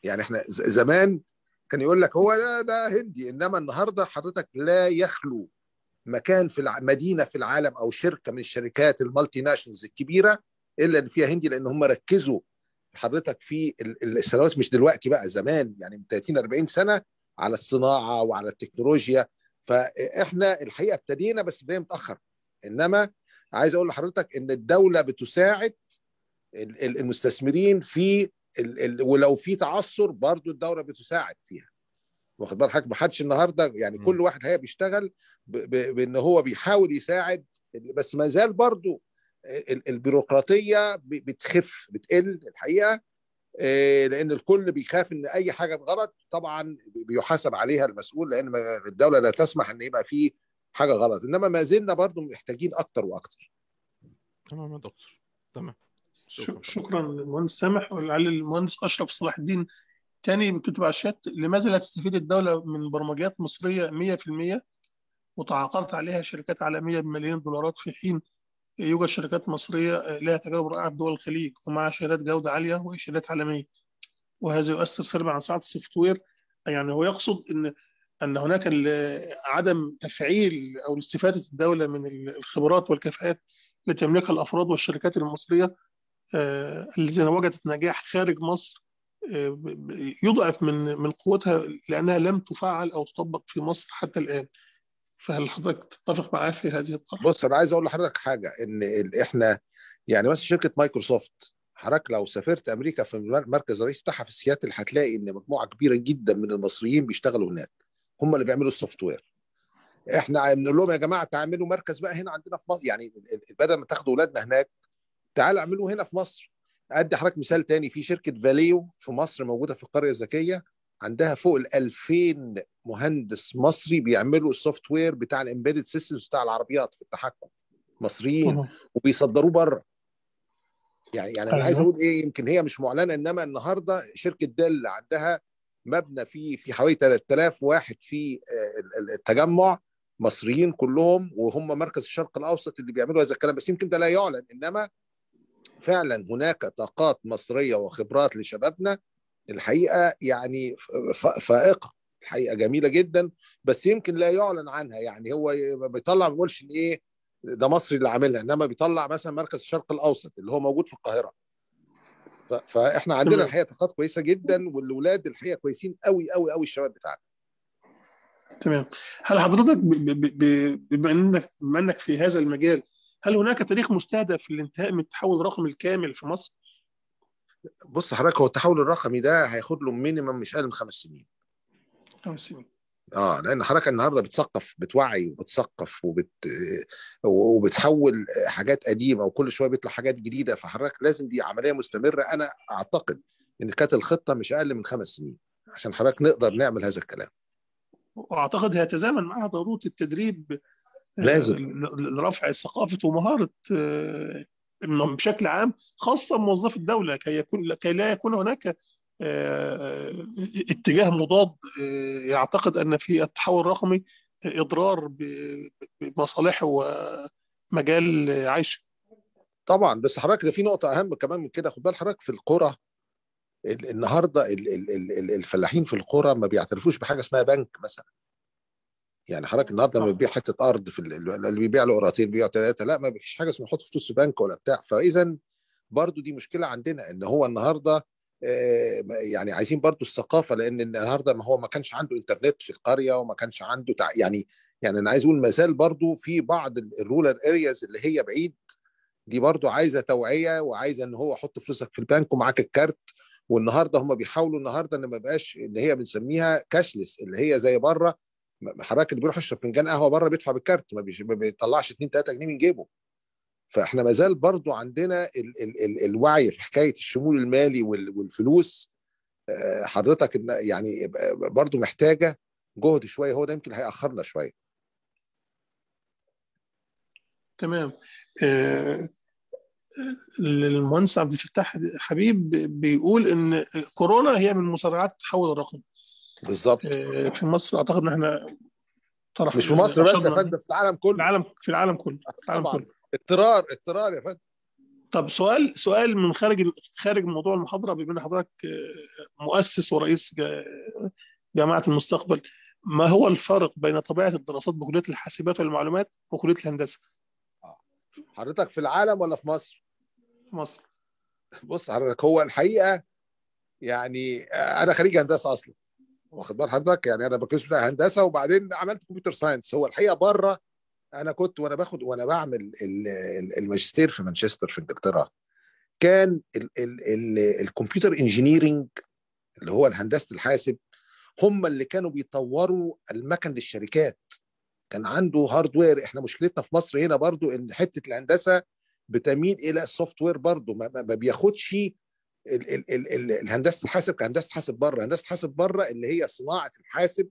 يعني احنا زمان كان يقول لك هو ده, ده هندي انما النهارده حضرتك لا يخلو مكان في الع... مدينه في العالم او شركه من الشركات المالتي ناشونز الكبيره الا ان فيها هندي لان هم ركزوا حضرتك في السنوات مش دلوقتي بقى زمان يعني من 30 40 سنه على الصناعه وعلى التكنولوجيا فاحنا الحقيقه ابتدينا بس بدايه متاخر انما عايز اقول لحضرتك ان الدوله بتساعد المستثمرين في ولو في تعثر برضو الدوله بتساعد فيها واخد بال حضرتك محدش النهارده يعني كل واحد هي بيشتغل بان هو بيحاول يساعد بس ما زال برضه البيروقراطيه بتخف بتقل الحقيقه آه، لان الكل بيخاف ان اي حاجه غلط طبعا بيحاسب عليها المسؤول لان الدوله لا تسمح ان يبقى فيه حاجه غلط انما ما زلنا برضو محتاجين اكتر واكتر تمام يا دكتور تمام شكرا, للمهندس سامح ولعل المهندس اشرف صلاح الدين تاني من كتب على الشات لماذا لا تستفيد الدوله من برمجيات مصريه 100% وتعاقدت عليها شركات عالميه بملايين الدولارات في حين يوجد شركات مصرية آه، لها تجارب رائعة في دول الخليج ومع شهادات جودة عالية وشهادات عالمية وهذا يؤثر سلبا على صناعة السوفت وير يعني هو يقصد أن أن هناك عدم تفعيل أو استفادة الدولة من الخبرات والكفاءات التي يملكها الأفراد والشركات المصرية آه، الذين وجدت نجاح خارج مصر آه، يضعف من من قوتها لأنها لم تفعل أو تطبق في مصر حتى الآن فهل حضرتك تتفق معاه في هذه الطرح؟ بص انا عايز اقول لحضرتك حاجه ان احنا يعني مثلا شركه مايكروسوفت حضرتك لو سافرت امريكا في المركز الرئيسي بتاعها في سياتل هتلاقي ان مجموعه كبيره جدا من المصريين بيشتغلوا هناك هم اللي بيعملوا السوفت وير احنا بنقول لهم يا جماعه تعملوا مركز بقى هنا عندنا في مصر يعني بدل ما تاخدوا اولادنا هناك تعالوا اعملوه هنا في مصر ادي حضرتك مثال تاني في شركه فاليو في مصر موجوده في القريه الذكيه عندها فوق ال 2000 مهندس مصري بيعملوا السوفت وير بتاع الامبيدد سيستمز بتاع العربيات في التحكم مصريين وبيصدروه بره يعني يعني انا عايز أيوه. اقول ايه يمكن هي مش معلنه انما النهارده شركه ديل عندها مبنى في في حوالي 3000 واحد في آه، التجمع مصريين كلهم وهم مركز الشرق الاوسط اللي بيعملوا هذا الكلام بس يمكن ده لا يعلن انما فعلا هناك طاقات مصريه وخبرات لشبابنا الحقيقه يعني فائقه الحقيقه جميله جدا بس يمكن لا يعلن عنها يعني هو بيطلع ما بيقولش ايه ده مصري اللي عاملها انما بيطلع مثلا مركز الشرق الاوسط اللي هو موجود في القاهره فاحنا عندنا الحقيقه طاقات كويسه جدا والولاد الحقيقه كويسين قوي قوي قوي الشباب بتاعنا تمام هل حضرتك بما انك بما انك في هذا المجال هل هناك تاريخ مستهدف للانتهاء من التحول الرقمي الكامل في مصر؟ بص حضرتك هو التحول الرقمي ده هياخد له مينيمم مش اقل من خمس سنين خمس سنين اه لان حضرتك النهارده بتثقف بتوعي وبتثقف وبت وبتحول حاجات قديمه وكل شويه بيطلع حاجات جديده فحضرتك لازم دي عمليه مستمره انا اعتقد ان كانت الخطه مش اقل من خمس سنين عشان حضرتك نقدر نعمل هذا الكلام واعتقد هيتزامن معها ضروره التدريب آه، لازم لرفع ثقافه ومهاره آه، بشكل عام خاصه موظف الدوله كي يكون كي لا يكون هناك آه، آه، اتجاه مضاد آه، يعتقد ان في التحول الرقمي اضرار بمصالحه ومجال عيشه. طبعا بس حضرتك ده في نقطه اهم كمان من كده خد بال حضرتك في القرى النهارده الفلاحين في القرى ما بيعترفوش بحاجه اسمها بنك مثلا يعني حضرتك النهارده لما بتبيع حته ارض في اللي بيبيع له قراطين بيبيع ثلاثه لا ما فيش حاجه اسمها نحط فلوس في بنك ولا بتاع فاذا برضو دي مشكله عندنا ان هو النهارده آه، يعني عايزين برضو الثقافه لان النهارده ما هو ما كانش عنده انترنت في القريه وما كانش عنده يعني يعني انا عايز اقول ما زال برضو في بعض الرولر ارياز اللي هي بعيد دي برضو عايزه توعيه وعايزه ان هو حط فلوسك في البنك ومعاك الكارت والنهارده هم بيحاولوا النهارده ان ما بقاش اللي هي بنسميها كاشلس اللي هي زي بره حضرتك اللي بيروح يشرب فنجان قهوه بره بيدفع بالكارت ما, بيطلعش 2 3 جنيه من جيبه فاحنا ما زال برضو عندنا ال ال ال الوعي في حكايه الشمول المالي والفلوس آه، حضرتك يعني برضو محتاجه جهد شويه هو ده يمكن هياخرنا شويه تمام آه, آه، المهندس عبد الفتاح حبيب بيقول ان كورونا هي من مسرعات التحول الرقمي بالظبط آه، في مصر اعتقد ان احنا طرح مش في مصر بس يا فندم في العالم كله العالم في العالم كله في العالم كله اضطرار اضطرار يا فندم طب سؤال سؤال من خارج خارج موضوع المحاضره بما ان حضرتك آه، مؤسس ورئيس جامعه المستقبل ما هو الفرق بين طبيعه الدراسات بكليه الحاسبات والمعلومات وكليه الهندسه؟ آه. حضرتك في العالم ولا في مصر؟ في مصر بص حضرتك هو الحقيقه يعني انا خريج هندسه اصلا واخد بال حضرتك يعني انا بكالوريوس بتاع هندسه وبعدين عملت كمبيوتر ساينس هو الحقيقه بره انا كنت وانا باخد وانا بعمل الماجستير في مانشستر في انجلترا كان الكمبيوتر انجينيرنج اللي هو الهندسه الحاسب هم اللي كانوا بيطوروا المكن للشركات كان عنده هاردوير احنا مشكلتنا في مصر هنا برضو ان حته الهندسه بتميل الى السوفت وير برضو ما بياخدش الهندسه الحاسب كهندسه حاسب بره هندسه حاسب بره اللي هي صناعه الحاسب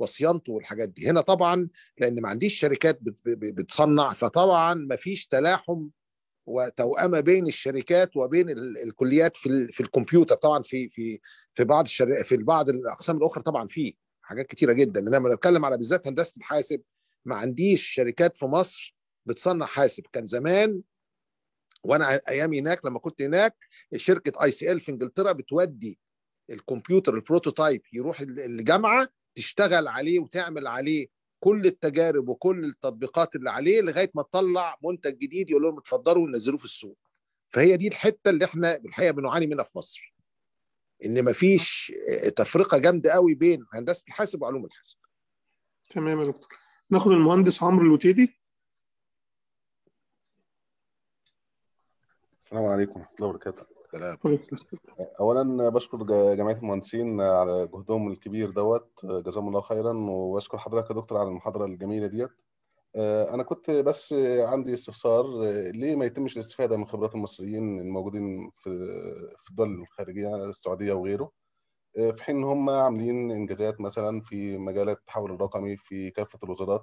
وصيانته والحاجات دي هنا طبعا لان ما عنديش شركات بتصنع فطبعا ما فيش تلاحم وتوأمة بين الشركات وبين الكليات في في الكمبيوتر طبعا في في في بعض الشر... في بعض الاقسام الاخرى طبعا في حاجات كتيره جدا انما لما اتكلم على بالذات هندسه الحاسب ما عنديش شركات في مصر بتصنع حاسب كان زمان وانا ايامي هناك لما كنت هناك شركه اي سي ال في انجلترا بتودي الكمبيوتر البروتوتايب يروح الجامعه تشتغل عليه وتعمل عليه كل التجارب وكل التطبيقات اللي عليه لغايه ما تطلع منتج جديد يقول لهم اتفضلوا ونزلوه في السوق فهي دي الحته اللي احنا الحقيقه بنعاني منها في مصر ان مفيش تفرقه جامده قوي بين هندسه الحاسب وعلوم الحاسب تمام يا دكتور ناخد المهندس عمرو الوتيدي السلام عليكم ورحمه الله وبركاته اولا بشكر جمعيه المهندسين على جهدهم الكبير دوت جزاهم الله خيرا وبشكر حضرتك يا دكتور على المحاضره الجميله ديت آه، انا كنت بس عندي استفسار ليه ما يتمش الاستفاده من خبرات المصريين الموجودين في في الدول الخارجيه السعوديه وغيره آه، في حين ان هم عاملين انجازات مثلا في مجال التحول الرقمي في كافه الوزارات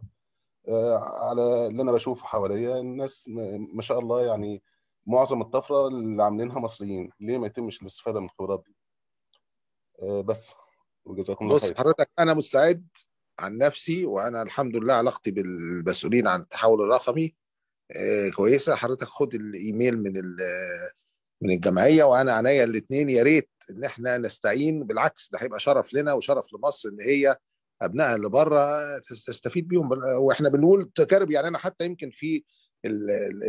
آه، على اللي انا بشوفه حواليا الناس ما شاء الله يعني معظم الطفره اللي عاملينها مصريين ليه ما يتمش الاستفاده من الخبرات دي آه، بس وجزاكم الله خير بص حضرتك انا مستعد عن نفسي وانا الحمد لله علاقتي بالمسؤولين عن التحول الرقمي آه، كويسه حضرتك خد الايميل من من الجمعيه وانا عينيا الاثنين يا ريت ان احنا نستعين بالعكس ده هيبقى شرف لنا وشرف لمصر ان هي ابنائها اللي بره تستفيد بيهم واحنا بنقول تجارب يعني انا حتى يمكن في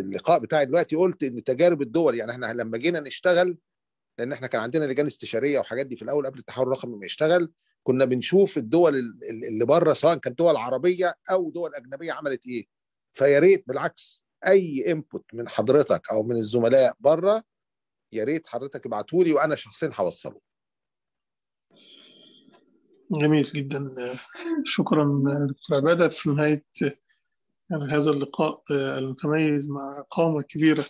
اللقاء بتاعي دلوقتي قلت ان تجارب الدول يعني احنا لما جينا نشتغل لان احنا كان عندنا لجان استشاريه وحاجات دي في الاول قبل التحول الرقمي ما يشتغل كنا بنشوف الدول اللي بره سواء كانت دول عربيه او دول اجنبيه عملت ايه فيا ريت بالعكس اي انبوت من حضرتك او من الزملاء بره يا ريت حضرتك ابعته لي وانا شخصيا هوصله جميل جدا شكرا دكتور عباده في نهايه يعني هذا اللقاء آه، المتميز مع قامة كبيرة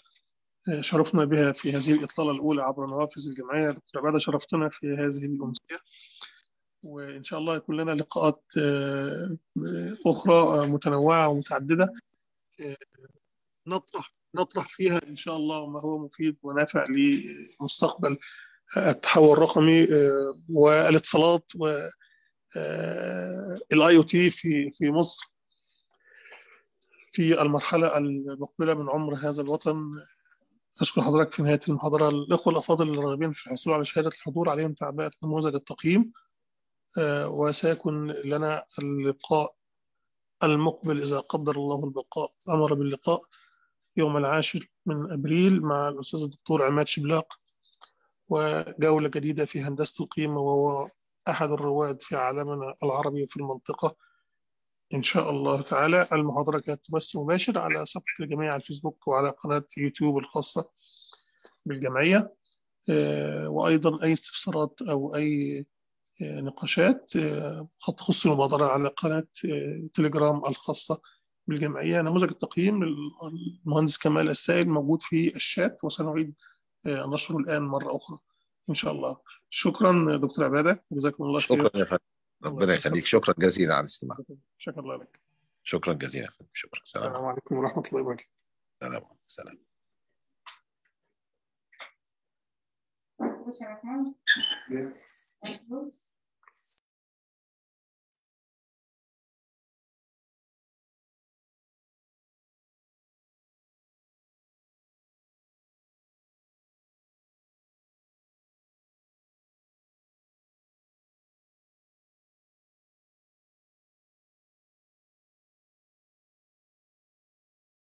آه، شرفنا بها في هذه الإطلالة الأولى عبر نوافذ الجمعية دكتور عبادة شرفتنا في هذه الأمسية وإن شاء الله يكون لنا لقاءات آه، أخرى متنوعة ومتعددة نطرح نطرح فيها إن شاء الله ما هو مفيد ونافع لمستقبل التحول الرقمي والاتصالات والاي او تي في في مصر في المرحلة المقبلة من عمر هذا الوطن أشكر حضرتك في نهاية المحاضرة الإخوة الأفاضل الراغبين في الحصول على شهادة الحضور عليهم تعبئة نموذج التقييم آه، وسيكون لنا اللقاء المقبل إذا قدر الله البقاء أمر باللقاء يوم العاشر من أبريل مع الأستاذ الدكتور عماد شبلاق وجولة جديدة في هندسة القيمة وهو أحد الرواد في عالمنا العربي في المنطقة إن شاء الله تعالى المحاضرة كانت بث مباشر على صفحة الجمعية على الفيسبوك وعلى قناة يوتيوب الخاصة بالجمعية آه، وأيضا أي استفسارات أو أي آه، نقاشات آه، قد تخص المبادرة على قناة تليجرام الخاصة بالجمعية نموذج التقييم المهندس كمال السائل موجود في الشات وسنعيد نشره الآن مرة أخرى إن شاء الله شكرا دكتور عبادة جزاكم الله خير شكرا يا فندم ربنا يخليك شكرا جزيلا على الاستماع شكرا لك شكرا جزيلا شكرا سلام السلام عليكم ورحمه الله وبركاته سلام سلام Thank you.